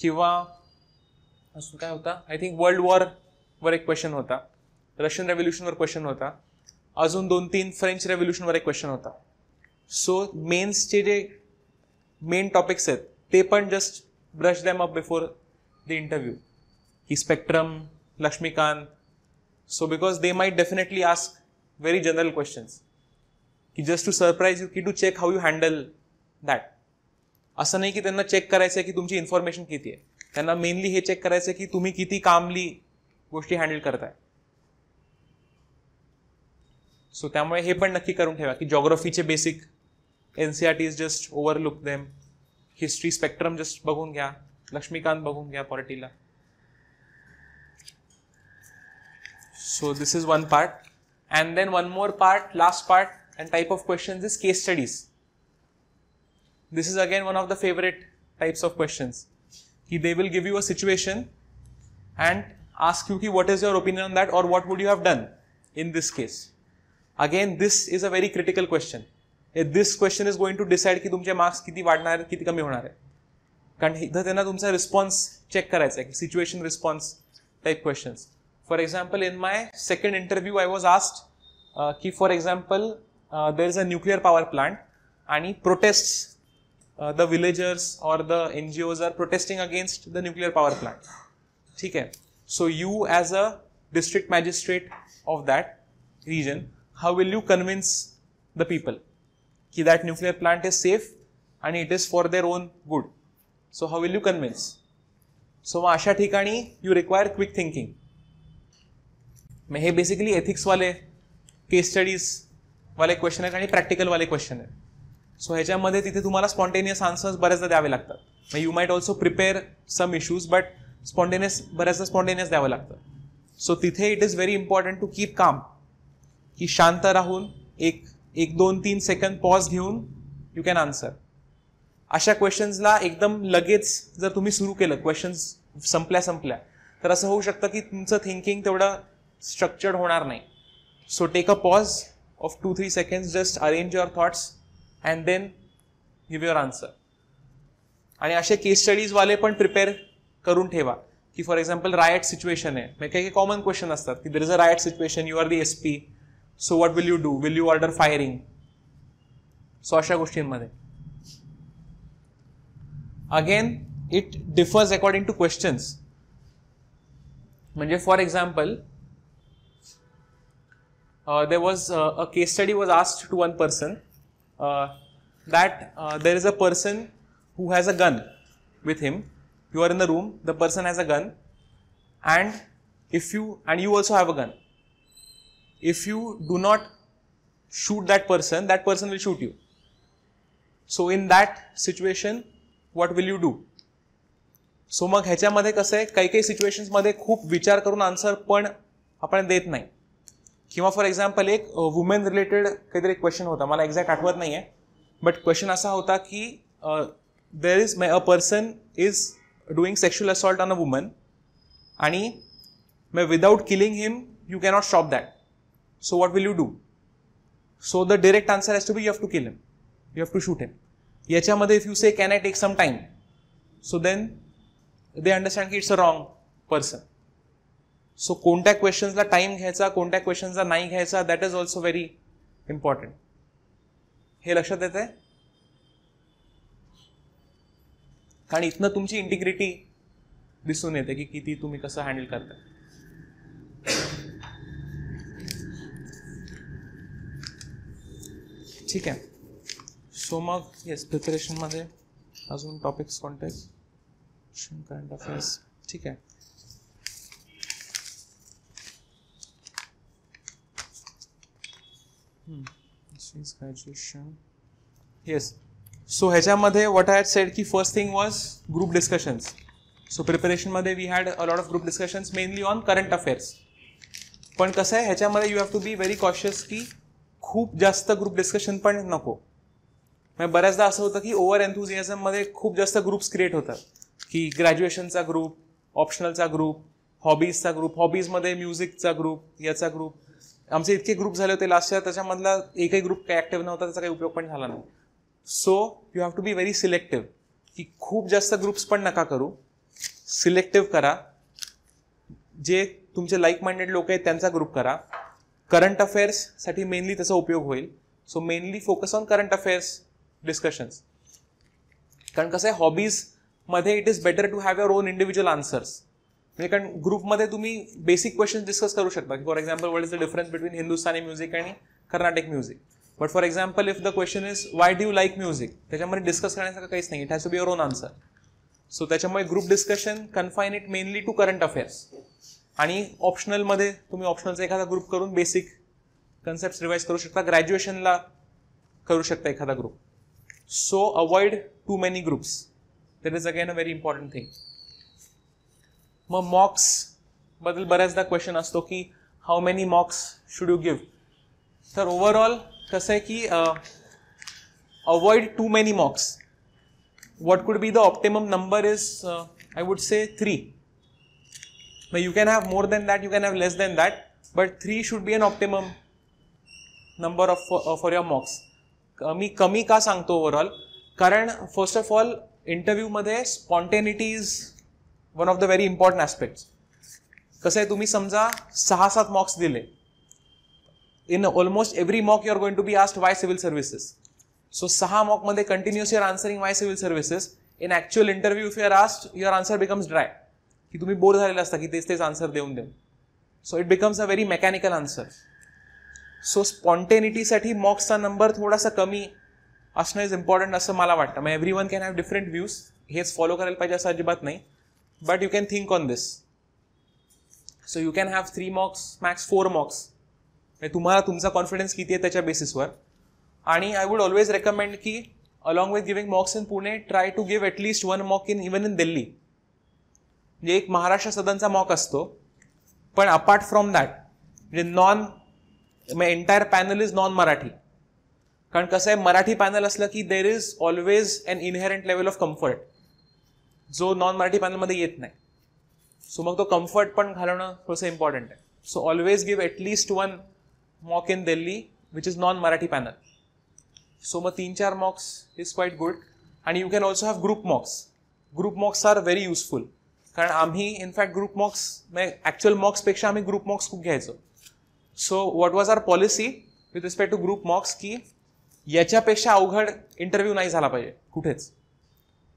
किंवा असं काय होता आय थिंक वर्ल्ड वॉरवर एक क्वेश्चन होता रशियन रेव्होल्युशनवर क्वेश्चन होता अजून दोन तीन फ्रेंच रेव्होल्युशनवर एक क्वेश्चन होता सो मेन्सचे जे मेन टॉपिक्स आहेत ते पण just brush them up before the interview spectrum Laxmikanth so because they might definitely ask very general questions की जस्ट टू सरप्राईज यू की to check how you handle that असं नाही की त्यांना चेक करायचं आहे की तुमची इन्फॉर्मेशन किती आहे त्यांना मेनली हे चेक करायचं आहे की तुम्ही किती कामली गोष्टी हँडल करताय सो त्यामुळे हे पण नक्की करून ठेवा की जॉग्रफीचे basic N C R T is just overlook them history spectrum just बघून घ्या लक्ष्मीकांत बघून घ्या पॉलिटीला So this is one part. And then one more part, last part and type of questions is case studies. This is again one of the favorite types of questions. They will give you a situation and ask you what is your opinion on that or what would you have done in this case. Again, this is a very critical question. This question is going to decide की तुमचे marks किती वाढणार आहेत किती कमी होणार आहे कारण इथं त्यांना तुमचा रिस्पॉन्स चेक करायचा आहे situation response type questions For example, in my second interview, I was asked, uh, for example, uh, there is a nuclear power plant and he protests uh, the villagers or the NGOs are protesting against the nuclear power plant. Okay. So, you as a district magistrate of that region, how will you convince the people ki that nuclear plant is safe and it is for their own good? So, how will you convince? So, Asha Thikani, you require quick thinking. मग हे basically एथिक्सवाले case studies वाले question आहेत आणि प्रॅक्टिकलवाले question आहेत so ह्याच्यामध्ये तिथे तुम्हाला स्पॉन्टेनियस आन्सर्स बऱ्याचदा द्यावे लागतात मग you might also prepare some issues but spontaneous बऱ्याचदा स्पॉन्टेनियस द्यावं लागतं सो तिथे it is very important to keep calm की शांत राहून एक एक दोन तीन सेकंद पॉज घेऊन यू कॅन आन्सर अशा क्वेश्चन्सला एकदम लगेच जर तुम्ही सुरू केलं क्वेश्चन्स संपल्या संपल्या तर असं होऊ शकतं की तुमचं थिंकिंग तेवढं स्ट्रक्चर्ड होणार नाही so take a pause of two three seconds just arrange your thoughts and then give your answer आणि असे केस वाले पण प्रिपेअर करून ठेवा की फॉर एक्झाम्पल रायट सिच्युएशन आहे काही काही कॉमन क्वेश्चन असतात की there is a riot situation you are the S P so what will you do will you order firing so अशा गोष्टींमध्ये again it differs according to questions म्हणजे for example there was uh, a case study was asked to one person that there is a person who has a gun with him. You are in the room, the person has a gun, and if you and you also have a gun. If you do not shoot that person, that person will shoot you. So in that situation what will you do so मग ह्याच्यामध्ये कसं आहे काही काही सिच्युएशन्समध्ये खूप विचार करून answer पण आपण देत नाही किंवा फॉर एक्झाम्पल एक वुमेन रिलेटेड काहीतरी क्वेश्चन होता मला एक्झॅक्ट आठवत नाही आहे बट क्वेश्चन असा होता की there is may a person is doing sexual assault on a woman आणि may without killing him you cannot stop that so what will you do so the direct answer has to be you have to kill him you have to shoot him याच्यामध्ये if you say can I take some time so then they understand की it's a wrong person so कोणत्या क्वेश्चन्सला time घ्यायचा कोणत्या क्वेश्चन्सला नाही घ्यायचा that is also very important हे लक्षात येत आहे कारण इथनं तुमची इंटिग्रिटी दिसून येते की किती तुम्ही कसं हँडल करता ठीक आहे सो मग येस प्रिपरेशनमध्ये अजून टॉपिक्स कॉन्टॅक्ट करंट अफेअर्स ठीक आहे येस सो ह्याच्यामध्ये वॉट आय सेड की first thing was group discussions so प्रिपरेशनमध्ये we had a lot of group discussions mainly on current affairs पण कसं आहे ह्याच्यामध्ये you have to be very cautious की खूप जास्त ग्रुप डिस्कशन पण नको म्हणजे बऱ्याचदा असं होतं की ओव्हर मध्ये खूप जास्त ग्रुप्स क्रिएट होतात की ग्रॅज्युएशनचा ग्रुप ऑप्शनलचा ग्रुप हॉबीजचा ग्रुप हॉबीजमध्ये म्युझिकचा ग्रुप याचा ग्रुप आमचे इतके ग्रुप झाले होते लास्ट इयर त्याच्यामधला एकही ग्रुप काही ॲक्टिव्ह नव्हता त्याचा काही उपयोग पण झाला नाही so you have to be very selective की खूप जास्त ग्रुप्स पण नका करू सिलेक्टिव्ह करा जे तुमचे लाईक माइंडेड लोक आहेत त्यांचा ग्रुप करा करंट अफेअर्ससाठी मेनली त्याचा उपयोग होईल so mainly focus on current affairs discussions कारण कसं आहे हॉबीजमध्ये it is better to have your own individual answers म्हणजे कारण ग्रुपमध्ये तुम्ही बेसिक क्वेश्चन डिस्कस करू शकता for example what is the difference between Hindustani music आणि Carnatic music but for example if the question is why do you like music त्याच्यामध्ये discuss करण्यासारखं काहीच नाही it has to be your own answer so त्याच्यामुळे group discussion confine it mainly to current affairs आणि ऑप्शनलमध्ये तुम्ही ऑप्शनलचा एखादा ग्रुप करून बेसिक कन्सेप्ट रिवाईज करू शकता ग्रॅज्युएशनला करू शकता एखादा group so avoid too many groups that is again a very important thing मग मॉक्सबद्दल बऱ्याचदा क्वेश्चन असतो की how many mocks should you give तर ओव्हरऑल कसं आहे की avoid too many mocks what could be the optimum number is I would say three you can have more have that you can have less than that but three should 3 should optimum number of for your mocks मी कमी का सांगतो overall कारण first of all इंटरव्ह्यूमध्ये spontaneity is one of the very important aspects कसं आहे तुम्ही समजा सहा सात मॉक्स दिले in almost every mock you are going to be asked why civil services so सहा मॉकमध्ये continuous your answering why civil services in actual interview if your asked your answer becomes dry की तुम्ही bore झालेला असता की तेच तेच answer देऊन देऊन so it becomes a very mechanical answer so स्पॉन्टेनिटीसाठी मॉक्सचा नंबर थोडासा कमी असणं इज इम्पॉर्टंट असं मला वाटतं मग everyone can have different views हेच फॉलो करायला पाहिजे असं अजिबात नाही but you can think on this. So you can have three mocks max four mocks म्हणजे तुम्हाला तुमचा कॉन्फिडन्स किती आहे त्याच्या बेसिसवर आणि आय वूड ऑलवेज रेकमेंड की along with giving mocks in Pune try to give at least one mock in even in Delhi म्हणजे एक महाराष्ट्र सदनचा मॉक असतो पण अपार्ट फ्रॉम दॅट म्हणजे non my entire panel is non Marathi कारण कसं आहे मराठी पॅनल असलं की there is always an inherent level of comfort जो नॉन मराठी पॅनलमध्ये येत नाही सो मग तो कम्फर्ट पण घालवणं थोडंसं इम्पॉर्टंट आहे so always give at least one mock in Delhi which is non Marathi panel so मग तीन चार mocks is quite good and you can also have group mocks group mocks are very useful कारण आम्ही इनफॅक्ट ग्रुप मॉक्स म्हणजे actual मॉक्सपेक्षा आम्ही group mocks खूप घ्यायचो so what was our policy with respect to group mocks की याच्यापेक्षा अवघड interview नाही झाला पाहिजे कुठेच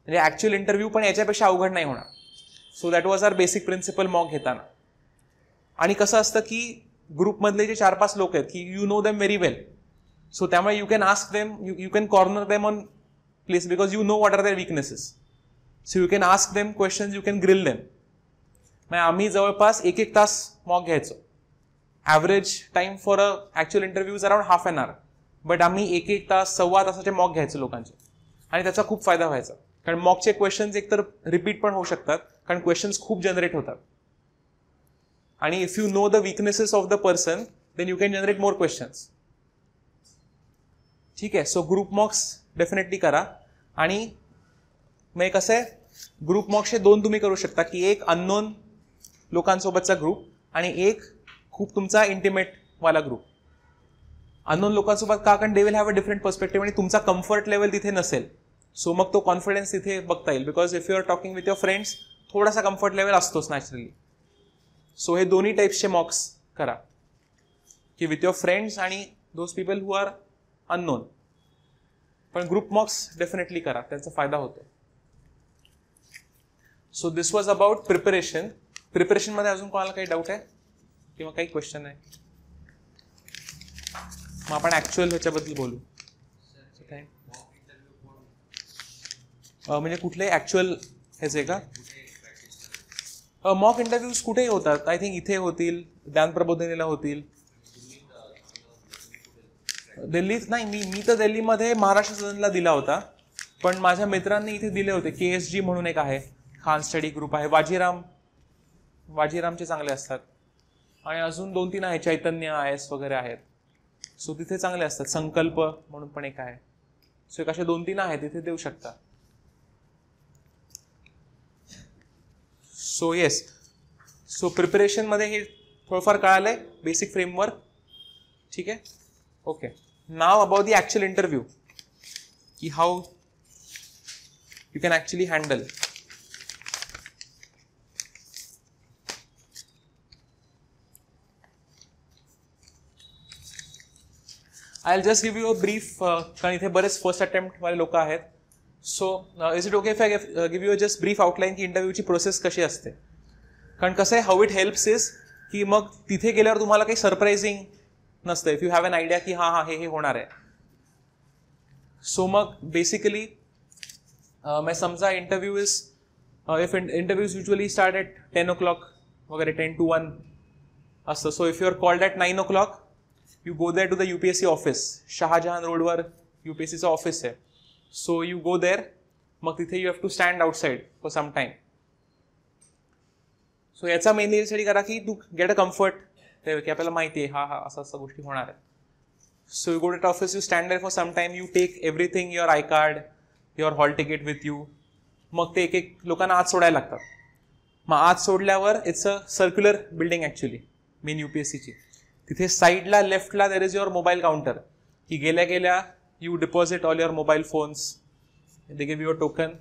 म्हणजे ॲक्च्युअल इंटरव्ह्यू पण याच्यापेक्षा अवघड नाही होणार so that was our basic principle mock घेताना आणि कसं असतं की ग्रुपमधले जे चार पाच लोक आहेत की you know them very well so त्यामुळे you can ask them you you can corner them on place because you know what are their weaknesses so you can ask them question you can grill them मग आम्ही जवळपास एक एक तास mock घ्यायचो average time for a actual interview is around half an hour but आम्ही एक एक तास सव्वा तासाचे मॉक घ्यायचो लोकांचे आणि त्याचा खूप फायदा व्हायचा कारण मॉकचे क्वेश्चन्स एकतर रिपीट पण होऊ शकतात कारण क्वेश्चन्स खूप जनरेट होतात आणि if you know the weaknesses of the person then you can generate more questions ठीक आहे सो ग्रुप मॉक्स डेफिनेटली करा आणि मग कसं आहे ग्रुप हे दोन तुम्ही करू शकता की एक अननोन लोकांसोबतचा ग्रुप आणि एक खूप तुमचा वाला ग्रुप अननोन लोकांसोबत का कारण they will have a different perspective आणि तुमचा कम्फर्ट लेवल तिथे नसेल सो मग तो कॉन्फिडन्स तिथे बघता येईल because if you are talking with your friends थोडासा कम्फर्ट लेवल असतोच नॅचरली सो हे दोन्ही टाईप्सचे मॉक्स करा की विथ युअर फ्रेंड्स आणि those people who are unknown पण ग्रुप मॉक्स डेफिनेटली करा त्याचा फायदा होतो so this was about preparation प्रिपरेशनमध्ये अजून कोणाला काही डाऊट आहे किंवा काही क्वेश्चन आहे मग आपण ॲक्च्युअल ह्याच्याबद्दल बोलू म्हणजे कुठले ॲक्च्युअल ह्याचे का मॉक इंटरव्ह्यूज कुठेही होतात आय थिंक इथे होतील ज्ञान प्रबोधिनीला होतील दिल्लीत नाही मी मी तर दिल्लीमध्ये महाराष्ट्र सदनला दिला होता पण माझ्या मित्रांनी इथे दिले होते के एस जी म्हणून एक आहे खान स्टडी ग्रुप आहे वाजीराम वाजीरामचे चांगले असतात आणि अजून दोन तीन आहे चैतन्य आय एस वगैरे आहेत सो तिथे चांगले असतात संकल्प म्हणून पण एक आहे सो एक असे दोन तीन आहेत तिथे देऊ शकता सो येस सो प्रिपरेशनमध्ये हे थोडंफार कळालं आहे बेसिक फ्रेमवर्क ठीक आहे okay now about the actual interview की how you can actually handle I just give you a brief कारण इथे बरेच फर्स्ट अटेम्प्टवाले लोक आहेत so is it okay if I give you just brief outline की इंटरव्ह्यूची प्रोसेस कशी असते कारण कसं आहे हाऊ इट हेल्प्स इज की मग तिथे गेल्यावर तुम्हाला काही सरप्राइझिंग नसतं if you have an idea की हां हां हे हे होणार आहे सो मग बेसिकली मग समजा interview is if interviews usually start at ten o'clock वगैरे टेन टू वन असतं so if you are called at nine o'clock you go that to the U P S C office Shahjahan रोडवर U P S सीचं office आहे so you go there मग तिथे you have to stand outside for some time so याचा main यासाठी करा की तू get a comfort की आपल्याला माहिती आहे हा हा असं असं गोष्टी होणार आहे so you go to office you stand there for some time you take everything your I card your hall ticket with you मग ते एक एक लोकांना आत सोडायला लागतात मग आत सोडल्यावर it's a circular building actually main U P S सीची तिथे साईडला लेफ्टला there is your mobile counter की गेल्या गेल्या you deposit all your mobile phones they give you a token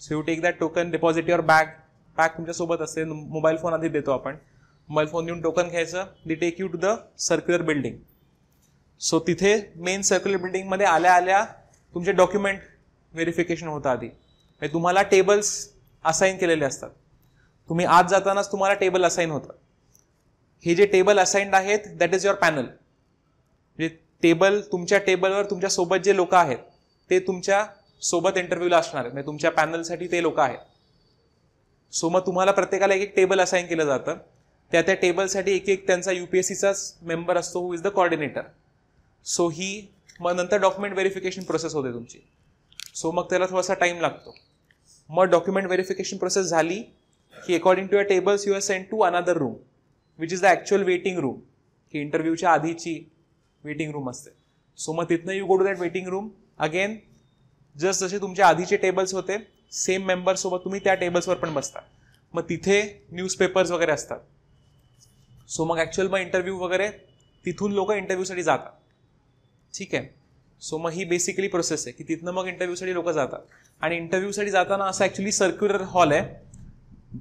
so you take that token deposit your bag bag तुमच्यासोबत असेल mobile phone आधी देतो आपण मोबाईल फोन देऊन टोकन घ्यायचं they take you to the circular building so तिथे main circular बिल्डिंगमध्ये आल्या आल्या तुमचे डॉक्युमेंट व्हेरिफिकेशन होतं आधी म्हणजे तुम्हाला टेबल्स असाईन केलेले असतात तुम्ही आत जातानाच तुम्हाला टेबल असाईन होतं हे जे टेबल असाईन्ड आहेत दॅट इज युअर पॅनल म्हणजे टेबल तुमच्या टेबलवर तुमच्यासोबत जे लोक आहेत ते तुमच्या सोबत इंटरव्ह्यूला असणार आहेत म्हणजे तुमच्या पॅनलसाठी ते लोक आहेत सो मग तुम्हाला प्रत्येकाला एक एक टेबल असाईन केलं जातं त्या त्या टेबलसाठी एक एक त्यांचा यू पी एस सीचाच मेंबर असतो who is the coordinator so he मग नंतर डॉक्युमेंट व्हेरिफिकेशन प्रोसेस होते तुमची सो मग त्याला थोडासा टाईम लागतो मग डॉक्युमेंट व्हेरिफिकेशन प्रोसेस झाली की according to your tables you are send to another room which is the actual waiting room की इंटरव्ह्यूच्या आधीची वेटिंग रूम असते सो मग तिथनं you go to that waiting room again just जसे तुमचे आधीचे टेबल्स होते सेम मेंबरसोबत तुम्ही त्या टेबल्सवर पण बसता मग तिथे न्यूजपेपर्स वगैरे असतात सो मग ॲक्च्युअल मग इंटरव्ह्यू वगैरे तिथून लोक इंटरव्ह्यूसाठी जातात ठीक आहे सो मग ही बेसिकली प्रोसेस आहे की तिथनं मग इंटरव्ह्यूसाठी लोक जातात आणि इंटरव्ह्यूसाठी जाताना असं ॲक्च्युली सर्क्युलर हॉल आहे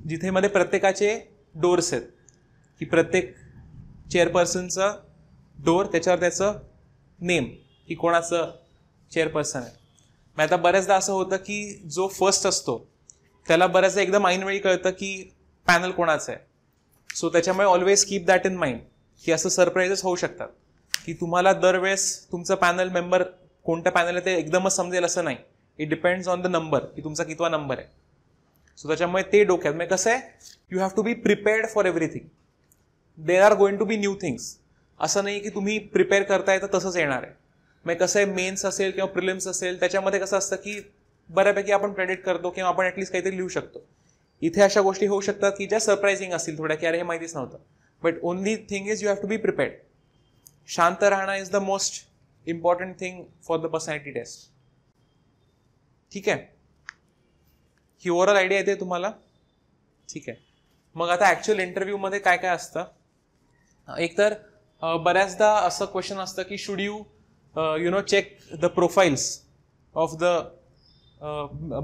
जिथे मध्ये प्रत्येकाचे डोर्स आहेत की प्रत्येक चेअरपर्सनचं डोअर त्याच्यावर त्याचं नेम की कोणाचं चेअरपर्सन आहे मग आता बऱ्याचदा असं होतं की जो फर्स्ट असतो त्याला बऱ्याचदा एकदम ऐनवेळी कळतं की पॅनल कोणाचं आहे सो त्याच्यामुळे always keep that in mind की असं सरप्राईजेस होऊ शकतात की तुम्हाला दरवेळेस तुमचं पॅनल मेंबर कोणतं पॅनल आहे ते एकदमच समजेल असं नाही it depends on the number की तुमचा कितवा नंबर आहे सो त्याच्यामुळे ते डोक्यात म्हणजे कसं आहे you have to be prepared for everything they are going to be new things असं नाही की तुम्ही प्रिपेअर करताय तर तसंच येणार आहे मग कसं आहे मेन्स असेल किंवा प्रिलिम्स असेल त्याच्यामध्ये कसं असतं की बऱ्यापैकी आपण प्रेडिट करतो किंवा आपण ॲटलीस्ट काहीतरी लिहू शकतो इथे अशा गोष्टी होऊ शकतात की ज्या सरप्रायझिंग असतील थोड्या की अरे हे माहितीच नव्हतं but only thing is you have to be prepared शांत राहणं is the most important thing for the personality test ठीक आहे ही ओव्हरऑल आयडिया येते तुम्हाला ठीक आहे मग आता ॲक्च्युअल इंटरव्ह्यूमध्ये काय काय असतं एकतर बऱ्याचदा असं क्वेश्चन असतं की should you you know check the profiles of the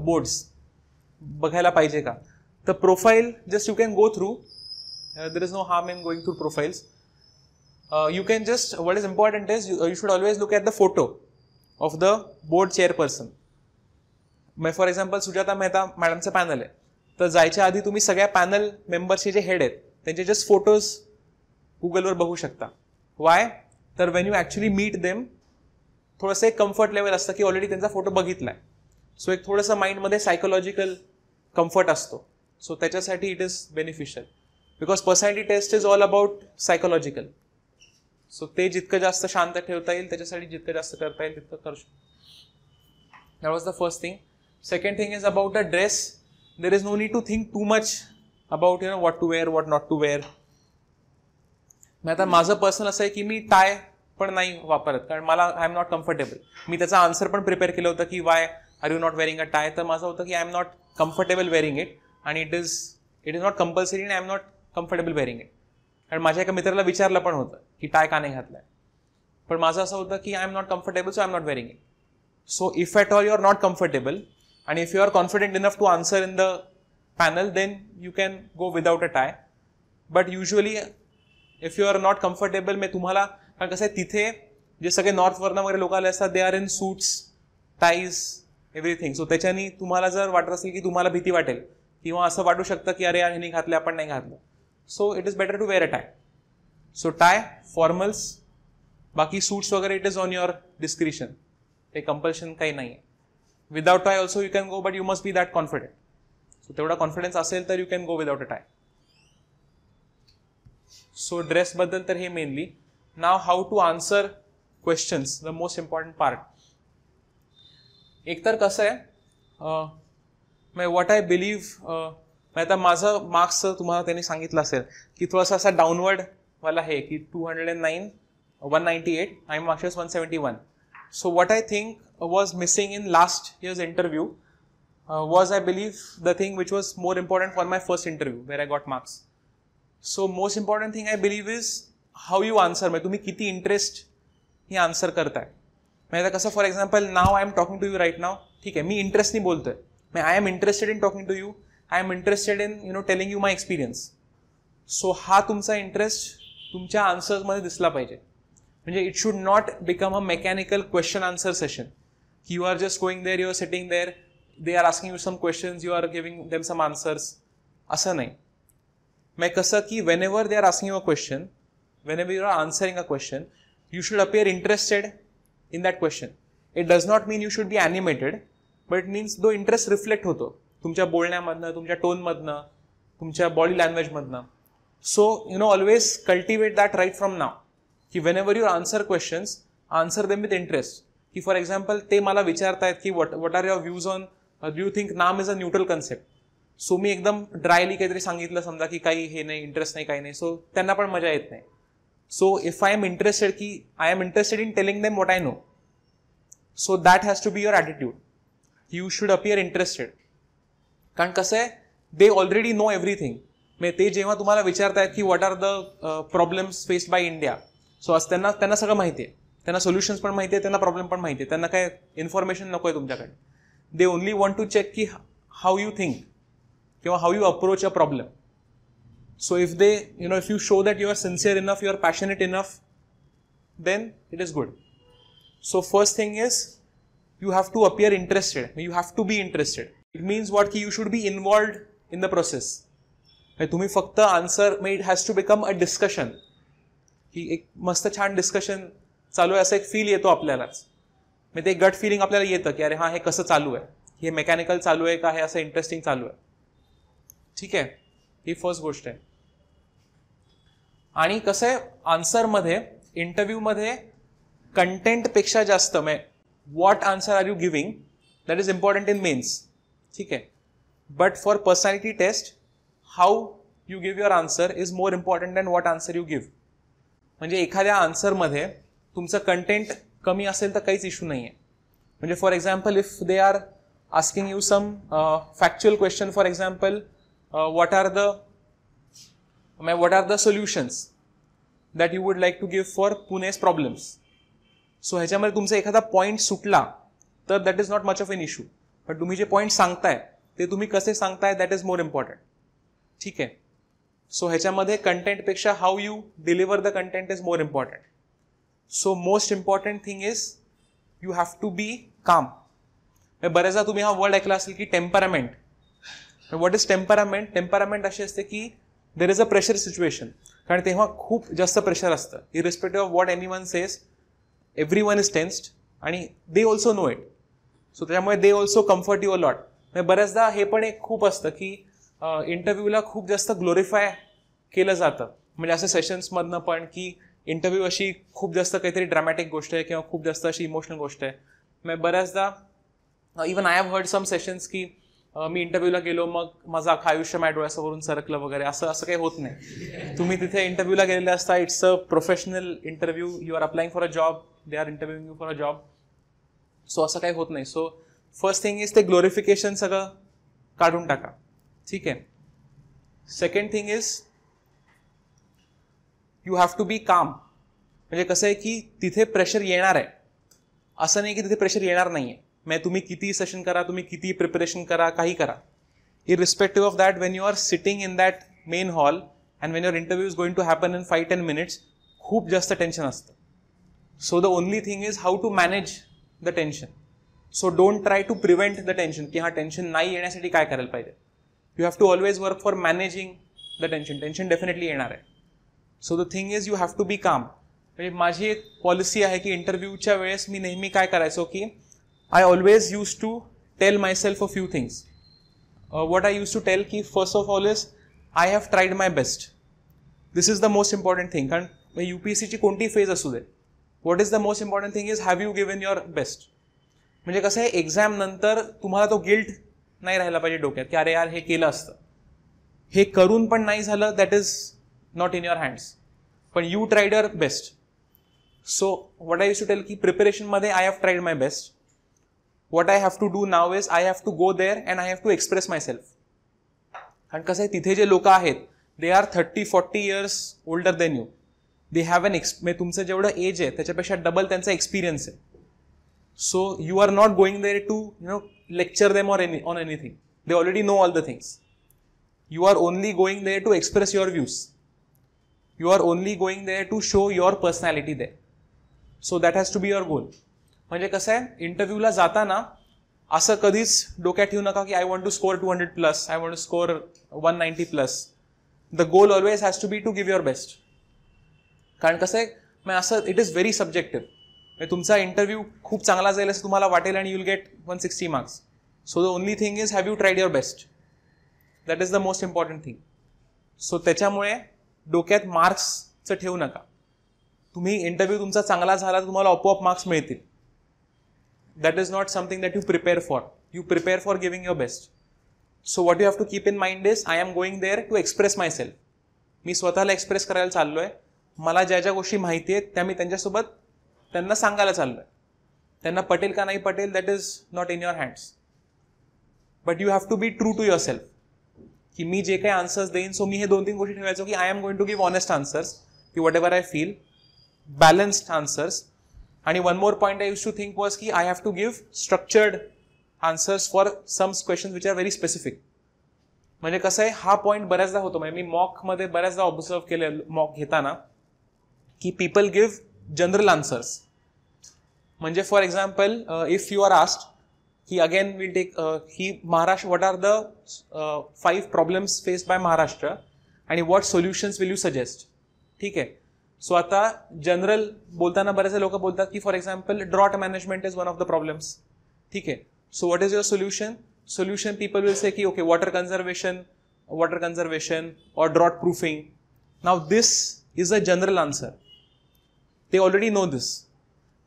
boards बघायला पाहिजे का तर profile just you can go through there is no harm in going through profiles you can just what is important is you should always look at the photo of the board chairperson मग for example Sujata Mehta मॅडमचं panel आहे तर जायच्या आधी तुम्ही सगळ्या panel मेंबर्सचे जे head आहेत त्यांचे जस्ट फोटोज गुगलवर बघू शकता वाय तर when you actually meet them थोडंसं एक कम्फर्ट लेवल असतं की ऑलरेडी त्यांचा फोटो बघितला आहे सो एक थोडंसं माइंडमध्ये सायकोलॉजिकल कम्फर्ट असतो सो त्याच्यासाठी it is beneficial because personality test is all about psychological so ते जितकं जास्त शांत ठेवता येईल त्याच्यासाठी जितकं जास्त करता येईल तितकं करू शकतो that was the first thing second thing is about a dress there is no need to think too much about you know what to wear what not to wear मग आता माझं पर्सनल असं आहे की मी टाय पण नाही वापरत कारण मला आय एम नॉट कम्फर्टेबल मी त्याचा आन्सर पण प्रिपेअर केलं होतं की why are you not wearing a tie तर माझं होतं की I am not comfortable wearing it आणि it is it is not compulsory and I am not comfortable wearing it कारण माझ्या एका मित्राला विचारलं पण होतं की टाय का नाही घातलाय पण माझं असं होतं की I am not comfortable so I am not wearing it so if at all you are not comfortable आणि if you are confident enough to answer in the panel then you can go without a tie but usually if you are not comfortable मी तुम्हाला कारण कसं आहे तिथे जे सगळे नॉर्थवरनं वगैरे लोक आले असतात they are in suits ties everything so त्याच्यानी तुम्हाला जर वाटत असेल की तुम्हाला भीती वाटेल किंवा असं वाटू शकतं की अरे यार ह्यांनी घातलं आपण नाही घातलं so it is better to wear a tie so tie formals बाकी सूट्स वगैरे it is on your description ते कंपल्शन काही नाही आहे without tie also you can go but you must be that confident so तेवढा confidence असेल तर you can go without a tie so ड्रेसबद्दल तर हे mainly now how to answer questions the most important part एकतर कसं आहे मग वॉट आय बिलीव्ह आता माझं मार्क्स तुम्हाला त्यांनी सांगितलं असेल की थोडासा असा डाऊनवर्डवाला वाला आहे की two hundred and nine one ninety eight I marks one seventy one so what I think was missing in last years interview was I believe the thing which was more important for my first interview where I got marks so most important thing I believe is how you answer म्हणजे तुम्ही किती interest ही answer करताय म्हणजे आता कसं for example now I am talking to you right now ठीक आहे मी इंटरेस्टनी बोलतोय मग I am interested in talking to you I am interested in you know telling you my experience so हा तुमचा इंटरेस्ट तुमच्या आन्सर्समध्ये दिसला पाहिजे म्हणजे it should not become a mechanical question answer session की you are just going there your sitting there they are asking you some questions you are giving them some answers असं नाही मैं कसं की whenever they are asking a question whenever you are answering a question you should appear interested in that question it does not mean you should be animated but means though interest reflect होतो तुमच्या बोलण्यामधनं तुमच्या टोनमधनं तुमच्या body लँग्वेजमधनं so you know always cultivate that right from now की whenever you answer questions answer them with interest की for example ते मला विचारतायत की what what are your views on do you think NAM is a neutral concept so मी एकदम dryly काहीतरी सांगितलं समजा की काही हे नाही इंटरेस्ट नाही काही नाही सो त्यांना पण मजा येत नाही so if I am interested की I am interested in telling them what I know so that has to be your attitude you should appear interested कारण कसं आहे दे ऑलरेडी नो एव्हरीथिंग म्हणजे ते जेव्हा तुम्हाला आहेत की what are the problems faced by India so आज त्यांना त्यांना सगळं माहिती आहे त्यांना सोल्युशन्स पण माहिती आहे त्यांना प्रॉब्लेम पण माहिती आहे त्यांना काय इन्फॉर्मेशन नको आहे तुमच्याकडे they only want to check की हाऊ यू थिंक किंवा how you approach a problem so if they you know if you show that you are sincere enough you are passionate enough then it is good so first thing is you have to appear interested you have to be interested it means what की you should be involved in the process तुम्ही फक्त answer may it has to become a discussion की एक मस्त छान discussion चालू आहे असं एक फील येतो आपल्यालाच मग ते गट फिलिंग आपल्याला येतं की अरे हां हे कसं चालू आहे हे मेकॅनिकल चालू आहे का हे असं इंटरेस्टिंग चालू आहे ठीक आहे ही फर्स्ट गोष्ट आहे आणि कसं आहे आन्सरमध्ये इंटरव्ह्यूमध्ये कंटेंटपेक्षा जास्त मे what answer are you giving that is important in mains ठीक आहे but for personality test how you give your answer is more important than what answer you give म्हणजे एखाद्या आन्सरमध्ये तुमचं कंटेंट कमी असेल तर काहीच इश्यू नाही आहे म्हणजे for example if they are asking you some factual question for example Uh, what are the what are the solutions that you would like to give for Pune's problems. So ह्याच्यामध्ये तुमचा एखादा point सुटला तर that is not much of an issue पण तुम्ही जे point सांगताय ते तुम्ही कसे सांगताय दॅट इज मोर इम्पॉर्टंट ठीक आहे सो ह्याच्यामध्ये कंटेंटपेक्षा how you deliver the content is more important so most important thing is you have to be calm बऱ्याचदा तुम्ही हा वर्ड ऐकला असेल की temperament what is temperament temperament अशी असते की there is a pressure situation कारण तेव्हा खूप जास्त प्रेशर असतं irrespective of what anyone says every one is tensed आणि they also know it so त्याच्यामुळे they also comfort your lot म्हणजे बऱ्याचदा हे पण एक खूप असतं की इंटरव्ह्यूला खूप जास्त ग्लोरीफाय केलं जातं म्हणजे असं सेशन्समधनं पण की इंटरव्ह्यू अशी खूप जास्त काहीतरी ड्रॅमॅटिक गोष्ट आहे किंवा खूप जास्त अशी इमोशनल गोष्ट आहे मग म्हणजे बऱ्याचदा even I have heard some sessions की मी इंटरव्ह्यूला गेलो मग माझं अख्खा आयुष्य माझ्या डोळ्यासमोरून सरकलं वगैरे असं असं काही होत नाही तुम्ही तिथे इंटरव्ह्यूला गेलेले असता it's a professional interview you are applying for a job they are interviewing you for a job so असं काही होत नाही सो फर्स्ट थिंग इज ते ग्लोरिफिकेशन सगळं काढून टाका ठीक आहे second thing is you have to be calm म्हणजे कसं आहे की तिथे प्रेशर येणार आहे असं नाही की तिथे प्रेशर येणार नाही आहे मग तुम्ही किती सेशन करा तुम्ही किती प्रिपरेशन करा काही करा irrespective of that when you are sitting in that main hall and when your interview is going to happen in five ten minutes खूप जास्त टेन्शन असतं so the only thing is how to manage the tension so don't try to prevent the tension की हा tension नाही येण्यासाठी काय करायला पाहिजे you have to always work for managing the tension tension definitely येणार आहे so the thing is you have to be calm म्हणजे माझी एक पॉलिसी आहे की इंटरव्ह्यूच्या वेळेस मी नेहमी काय करायचो की I always use to tell myself few few things what I use to tell की first of all is I have tried my best this is the most important thing कारण U P S सीची कोणती phase असू दे what is the most important thing is have you given your best म्हणजे कसं आहे exam नंतर तुम्हाला तो गिल्ट नाही राहिला पाहिजे डोक्यात की अरे यार हे केलं असतं हे करून पण नाही झालं that is not in your hands पण you tried your best so what I use to tell की प्रिपरेशनमध्ये I have tried my best what I have to do now is I have to go there and I have to express myself. And because तिथे जे लोका आहेत, they are 30, 40 years older than you. They have an मैं तुमसे जोड़ा age है, तो चपेशा double तेंसे experience है. So you are not going there to you know lecture them or any on anything. They already know all the things. You are only going there to express your views. You are only going there to show your personality there. So that has to be your goal. म्हणजे कसं आहे इंटरव्ह्यूला जाताना असं कधीच डोक्यात ठेवू नका की I want to score two hundred plus I want to score one ninety plus the goal always has to be to give your best कारण कसं आहे मग म्हणजे असं इट इज व्हेरी सब्जेक्टिव्ह म्हणजे तुमचा इंटरव्ह्यू खूप चांगला जाईल असं तुम्हाला वाटेल and you'll get one sixty marks so the only thing is have you tried your best that is the most important thing so त्याच्यामुळे डोक्यात मार्क्सचं ठेवू नका तुम्ही इंटरव्ह्यू तुमचा चांगला झाला तर तुम्हाला आपोआप मार्क्स मिळतील that is not something that you prepare for. You prepare for giving your best. So what you have to keep in mind is I am going there to express myself मी स्वतःला express करायला चाललो आहे मला ज्या ज्या गोष्टी माहिती आहेत त्या मी त्यांच्यासोबत त्यांना सांगायला चाललो आहे त्यांना पटेल का नाही पटेल that is not in your hands but you have to be true to yourself की मी जे काही आन्सर्स देईन सो मी हे दोन तीन गोष्टी ठेवायचो की I am going to give honest answers की what whatever I feel balanced answers आणि one more point I use to think was की I have to give structured answers for some question which are very specific म्हणजे कसं आहे हा point बऱ्याचदा होतो म्हणजे मी मॉकमध्ये बऱ्याचदा ऑब्झर्व केले मॉक घेताना की पीपल गिव्ह जनरल आन्सर्स म्हणजे for example if you are asked he again will take he Maharashtra what are the five problems face by Maharashtra आणि what solutions will you suggest ठीक आहे सो आता जनरल बोलताना बरेचसे लोक बोलतात की for example drought management is one of the problems ठीक आहे so what is your solution solution people will say की okay water conservation water conservation और drought proofing now this is a general answer ते already know this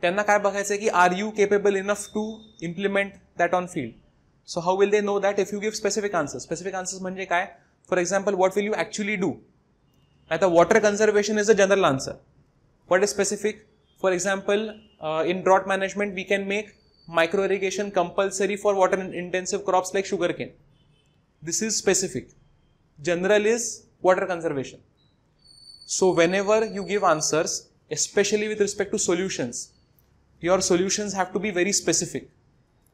त्यांना काय बघायचं आहे की are you capable enough to implement that on field so how will they know that if you give specific answer specific answers म्हणजे काय for example what will you actually do आता water conservation is the general answer. What is specific? For example, uh, in drought management, we can make micro irrigation compulsory for water intensive crops like sugarcane. This is specific. General is water conservation. So whenever you give answers, especially with respect to solutions, your solutions have to be very specific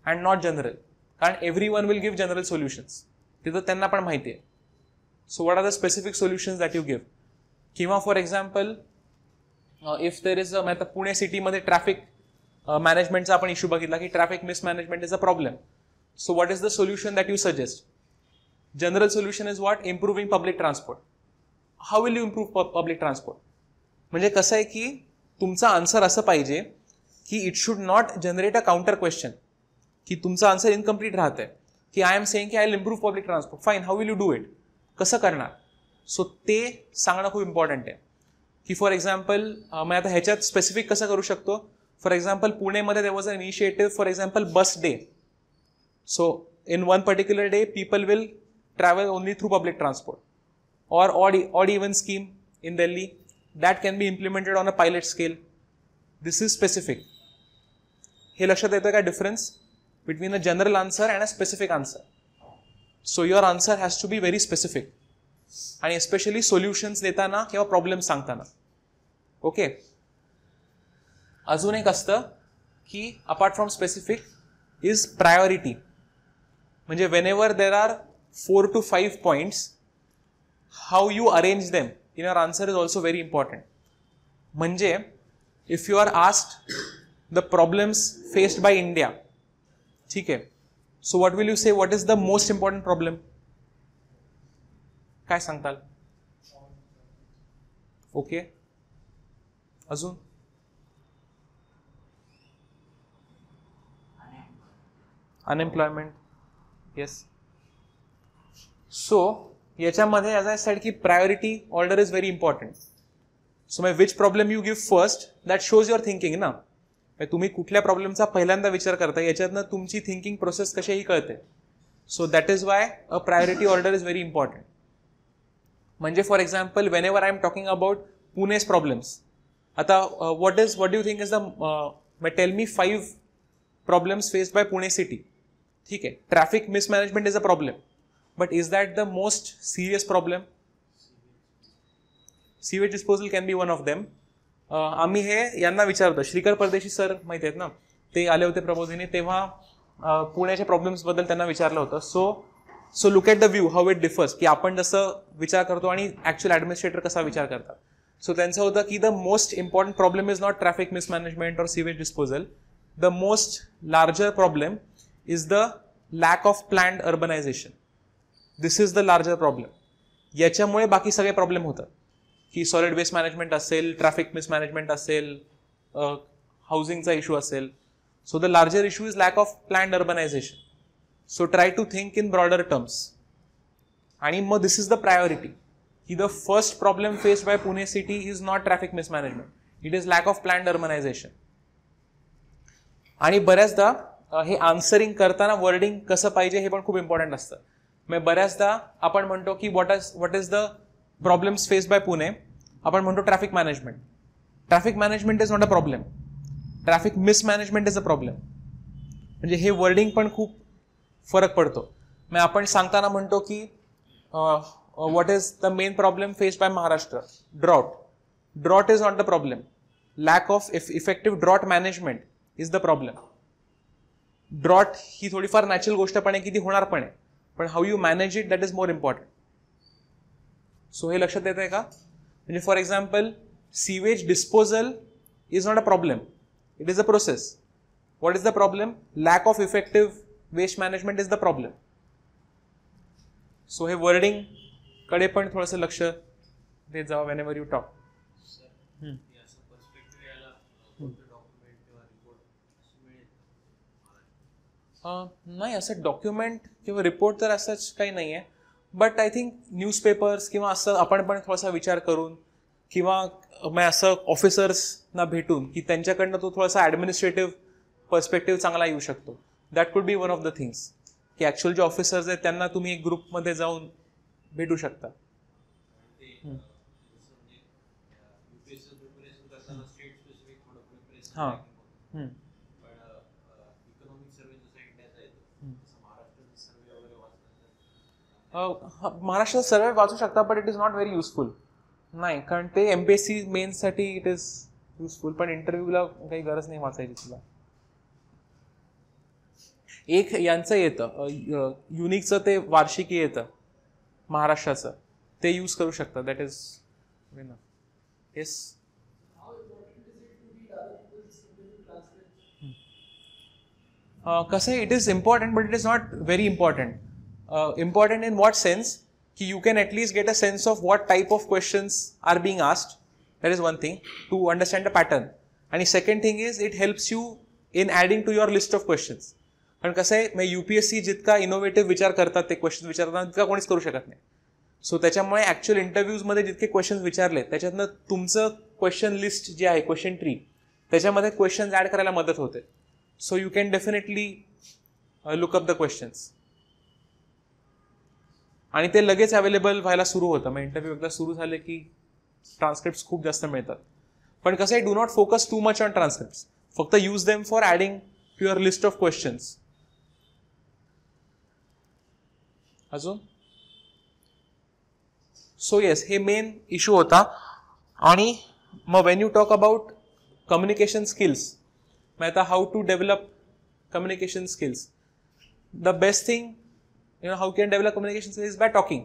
and not general. And everyone will give general solutions. So, what are the specific solutions that you give? किंवा for example if there is आता पुणे सिटीमध्ये traffic मॅनेजमेंटचा आपण issue बघितला की traffic mismanagement is a problem so what is the solution that you suggest general solution is what improving public transport how will you improve public transport म्हणजे कसं आहे की तुमचा आन्सर असं पाहिजे की it should not generate a counter question की तुमचा आन्सर इनकम्प्लीट राहत आहे की आय एम सेईंग की I will improve public transport fine how will you do it कसं करणार सो ते सांगणं खूप इम्पॉर्टंट आहे की फॉर एक्झाम्पल मैं आता ह्याच्यात स्पेसिफिक कसं करू शकतो फॉर एक्झाम्पल पुणेमध्ये there was a initiative for example bus day so in one particular day people will travel only through public transport और odd, odd even scheme in Delhi that can be implemented on a pilot scale this is specific हे लक्षात येतं का difference between a general answer and a specific answer so your answer has to be very specific आणि especially solutions देताना किंवा problem सांगताना okay अजून एक असतं की apart from specific is priority म्हणजे whenever there are four to five points how you arrange them in your answer is also very important म्हणजे if you are asked the problems faced by India ठीक आहे so what will you say what is the most important problem काय सांगताल okay अजून unemployment yes so याच्यामध्ये as I said की priority order is very important so my which problem you give first that shows your thinking ना तुम्ही कुठल्या प्रॉब्लेमचा पहिल्यांदा विचार करता याच्यातनं तुमची थिंकिंग प्रोसेस कशाही कळते so that is why a priority order is very important म्हणजे for example whenever I am talking about Pune's problems आता what is what do think is the tell me five problems face by Pune city ठीक आहे traffic mismanagement is a problem but is that the most serious problem sewage disposal can be one of them आम्ही हे यांना विचारतो श्रीकर परदेशी sir माहिती आहेत ना ते आले होते प्रबोधिनी तेव्हा पुण्याच्या uh, प्रॉब्लेम्सबद्दल त्यांना विचारलं होतं so so look at the view how it differs की आपण जसं विचार करतो आणि ॲक्च्युअल ॲडमिनिस्ट्रेटर कसा विचार करतात सो त्यांचं होतं की the most important problem is not traffic mismanagement or sewage disposal the most larger problem is the lack of planned urbanisation this is the larger problem याच्यामुळे बाकी सगळे प्रॉब्लेम होतात की सॉलिड वेस्ट मॅनेजमेंट असेल traffic mismanagement असेल हाऊसिंगचा issue असेल so the larger issue is lack of planned urbanisation so try to think in broader terms आणि मग दिस इज द प्रायोरिटी की the first problem face by Pune city is not traffic mismanagement it is lack of plan urbanisation आणि बऱ्याचदा हे answering करताना wording कसं पाहिजे हे पण खूप इम्पॉर्टंट असतं मग म्हणजे बऱ्याचदा आपण म्हणतो की what is what is the problems face by Pune आपण म्हणतो traffic management traffic management is not a problem traffic mismanagement is a problem म्हणजे हे वर्डिंग पण खूप फरक पडतो मैं अपन संगता मन तो what is the main problem face by Maharashtra drought drought is not the problem lack of effective drought management is the problem drought ही थोडीफार नॅचरल गोष्टपण है कि की ती होणार पण how you manage it that is more important so ये लक्षात देते है का for example sewage disposal is not a problem it is a process what is the problem lack of effective waste management is the problem so हे कडे पण थोडंसं लक्ष देत जावा वेन एव्हर यू टॉक नाही असं डॉक्युमेंट किंवा रिपोर्ट तर असंच काही नाही आहे बट आय थिंक न्यूजपेपर्स किंवा असं आपण पण थोडासा विचार करून किंवा मग असं ऑफिसर्सना भेटून की त्यांच्याकडनं तो थोडासा ॲडमिनिस्ट्रेटिव्ह पर्स्पेक्टिव्ह चांगला येऊ शकतो that could be one of the things की ॲक्च्युअल जे ऑफिसर्स आहेत त्यांना तुम्ही एक ग्रुपमध्ये जाऊन भेटू शकता हां महाराष्ट्रात सर्वे वाचू शकता but it is not very useful नाही कारण ते एम पी एस सी मेन्ससाठी इट इज युजफुल पण इंटरव्ह्यूला काही गरज नाही वाचायची तुला एक यांचं येतं युनिकचं ते वार्षिकी येतं महाराष्ट्राचं ते यूज करू शकतात दॅट इज यस येस कसं it is important but it is not very important important in what sense की you can at least get a sense of what type of questions are being asked that is one thing to understand a pattern आणि second thing is it helps you in adding to your list of questions कारण कसं आहे मग U P S C जितका innovative विचार करतात ते question विचारताना तितका कोणीच करू शकत नाही सो त्याच्यामुळे ॲक्च्युअल इंटरव्ह्यूजमध्ये जितके क्वेश्चन्स विचारले त्याच्यातनं तुमचं क्वेश्चन लिस्ट जे आहे क्वेश्चन ट्री त्याच्यामध्ये क्वेश्चन्स ॲड करायला मदत होते so you can definitely look up the questions आणि ते लगेच अवेलेबल व्हायला सुरू होतं मग इंटरव्ह्यू एकदा सुरू झाले की ट्रान्सक्रिप्ट खूप जास्त मिळतात पण कसं आहे do not focus too much on transcript फक्त use them for adding your list of questions अजून सो येस हे मेन इशू होता आणि मग when you talk about communication skills मग आता how to develop communication skills the best thing you know how can develop communication skills by talking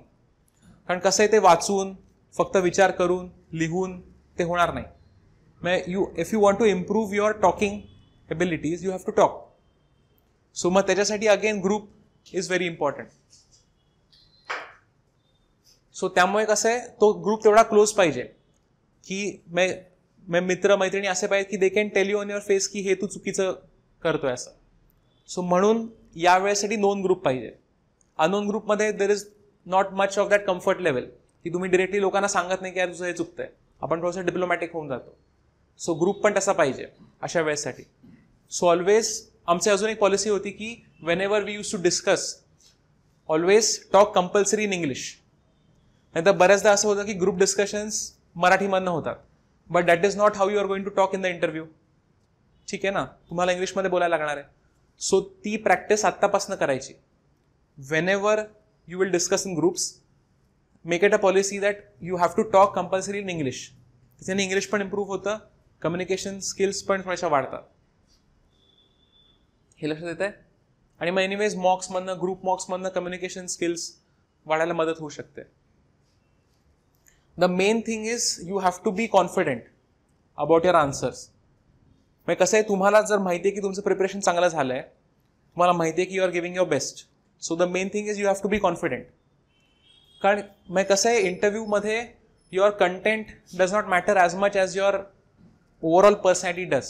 कारण कसं आहे ते वाचून फक्त विचार करून लिहून ते होणार नाही मग you if you want to improve your talking abilities you have to talk so मग त्याच्यासाठी again group is very important so त्यामुळे कसं आहे तो ग्रुप तेवढा क्लोज पाहिजे की मै मै मित्र मैत्रिणी असे पाहिजे की they can tell you on your face की हे तू चुकीचं करतोय असं सो म्हणून या वेळेसाठी नोन ग्रुप पाहिजे अनोन ग्रुपमध्ये there is not much of that comfort level की तुम्ही डिरेक्टली लोकांना सांगत नाही की यार तुझं हे चुकतं आहे आपण थोडंसं डिप्लोमॅटिक होऊन जातो सो ग्रुप पण तसा पाहिजे अशा वेळेसाठी सो ऑलवेज आमची अजून एक पॉलिसी होती की whenever we use to discuss always talk compulsory in English तर बऱ्याचदा असं होतं की ग्रुप डिस्कशन्स मराठीमधनं होतात but that is not how you are going to talk in the interview ठीक आहे ना तुम्हाला इंग्लिशमध्ये बोलायला लागणार आहे सो ती प्रॅक्टिस आत्तापासून करायची whenever you will discuss in groups make it a policy that you have to talk compulsory in English त्याच्याने इंग्लिश पण इम्प्रूव्ह होतं कम्युनिकेशन स्किल्स पण थोड्याशा वाढतात हे लक्षात येत आहे आणि मग एनिवेज मॉक्समधनं ग्रुप मॉक्समधनं कम्युनिकेशन स्किल्स वाढायला मदत होऊ शकते the main thing is you have to be confident about your answers म्हणजे कसं आहे तुम्हाला जर माहिती आहे की तुमचं प्रिपरेशन चांगलं झालं आहे तुम्हाला माहिती आहे की you are giving your best so the main thing is you have to be confident कारण मग म्हणजे कसं आहे इंटरव्ह्यूमध्ये your content does not matter as much as your overall personality does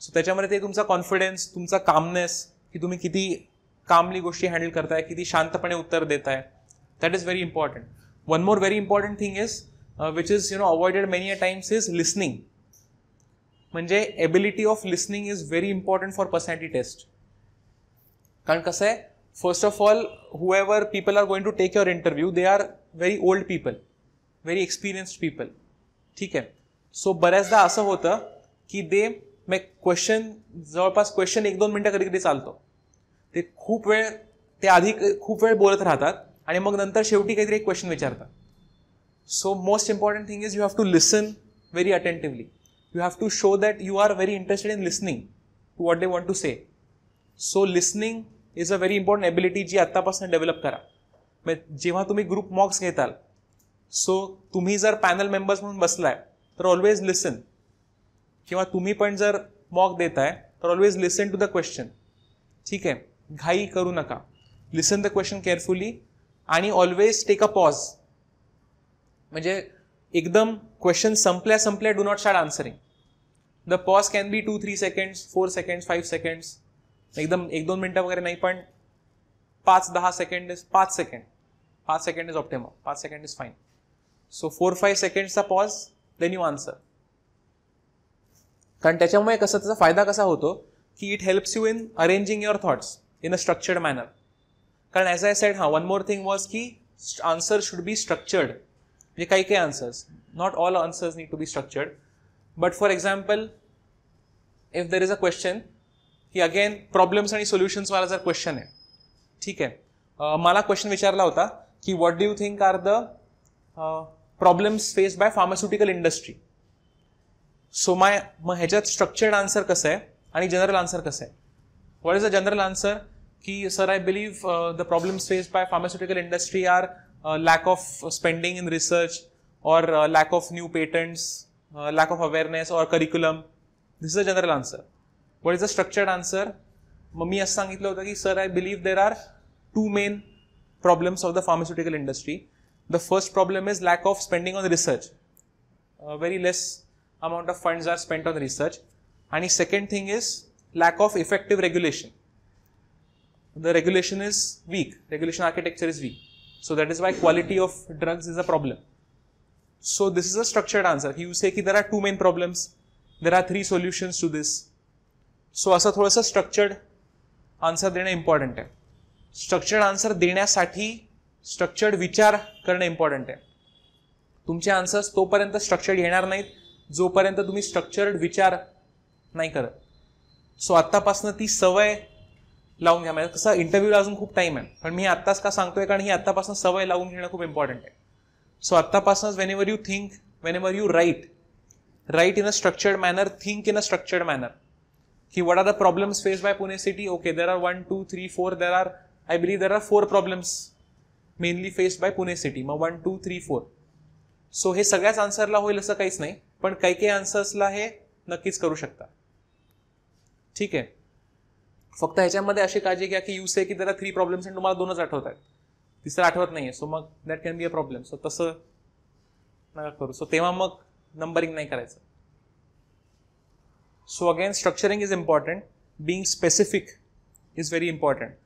so त्याच्यामध्ये ते तुमचा कॉन्फिडन्स तुमचा कामनेस की तुम्ही किती कामली गोष्टी हँडल करताय किती शांतपणे उत्तर देताय that is very important one more very important thing is which is you know avoided many a times is listening listening म्हणजे ability of listening is very important for personality test कारण कसं आहे first of all whoever people are going to take your interview they are very old people very experienced people ठीक आहे so बऱ्याचदा असं होतं की दे मग क्वेश्चन जवळपास क्वेश्चन एक दोन मिनटं कधी कधी चालतो ते खूप वेळ ते आधी खूप वेळ बोलत राहतात आणि मग नंतर शेवटी काहीतरी एक क्वेश्चन विचारता so most important thing is you have to listen very attentively you have to show that you are very interested in listening to what they want to say so listening is a very important ability जी आत्तापासून develop करा मग जेव्हा तुम्ही group मॉक्स घेताल so तुम्ही जर panel members म्हणून बसलाय तर ऑलवेज लिसन किंवा तुम्ही पण जर मॉक देताय तर always listen to the question ठीक आहे घाई करू नका लिसन द क्वेश्चन केअरफुली आणि ऑलवेज टेक अ पॉज म्हणजे एकदम क्वेश्चन संपल्या संपल्या do not start answering the pause can be two three seconds four seconds five seconds एकदम एक दोन मिनटं वगैरे नाही पण पाच दहा सेकंड इज पाच सेकंड पाच सेकंड इज ऑप्टेम पाच second is fine so four five सेकंड्सचा पॉज देन यू आन्सर कारण त्याच्यामुळे कसं त्याचा फायदा कसा होतो की it helps you in arranging your thoughts in a structured manner कारण ॲज आय सेड हा वन मोर थिंग वॉज की आन्सर शुड बी स्ट्रक्चर्ड म्हणजे काही काही answers not all answers need to be structured but for example if there is a question की again problems आणि सोल्युशन्सवाला जर क्वेश्चन आहे ठीक आहे मला क्वेश्चन विचारला होता की what do you think are the problems face by pharmaceutical industry so my मग ह्याच्यात स्ट्रक्चर्ड आन्सर कसं आहे आणि जनरल आन्सर कसं आहे what is a general answer कि sir I believe the problems faced by pharmaceutical industry are lack of spending in research or uh, lack of new patents, uh, lack of awareness or curriculum. This is a general answer. What is the structured answer? मी असं सांगितलं होतं की sir I believe there are two main problems of the pharmaceutical industry the first problem is lack of spending on research very less amount of funds are spend on research आणि second thing is lack of effective regulation the regulation is weak, regulation architecture is weak. So that is why quality of drugs is a problem. So this is a structured answer. You say ki there are two main problems. There are three solutions to this. So asa sa answer असं important hai. Structured answer important आहे structured vichar देण्यासाठी important hai. Tumche important आहे तुमचे answers तोपर्यंत structured येणार नाहीत जोपर्यंत तुम्ही स्ट्रक्चर्ड विचार नाही करत सो आत्तापासनं ती सवय लावून घ्या म्हणजे कसं इंटरव्ह्यूला अजून खूप टाईम आहे पण मी आत्ताच का सांगतोय कारण ही आत्तापासून सवय लावून घेणं खूप इम्पॉर्टंट आहे सो आत्तापासूनच whenever you think whenever you write write in a structured manner think in a structured manner की what are the problems face by Pune city okay there are one two three four there are I believe there are four problems mainly faced by Pune city मग one two three four so हे सगळ्याच आन्सरला होईल असं काहीच नाही पण काही काही आन्सर्सला हे नक्कीच करू शकता ठीक आहे फक्त ह्याच्यामध्ये अशी काळजी घ्या की यू से की त्याला थ्री प्रॉब्लेम्स आणि तुम्हाला दोनच आठवत आहेत तिसरं आठवत नाही आहे सो मग that can be a problem so तसं नका करू सो तेव्हा मग नंबरिंग नाही करायचं so again structuring is important being specific is very important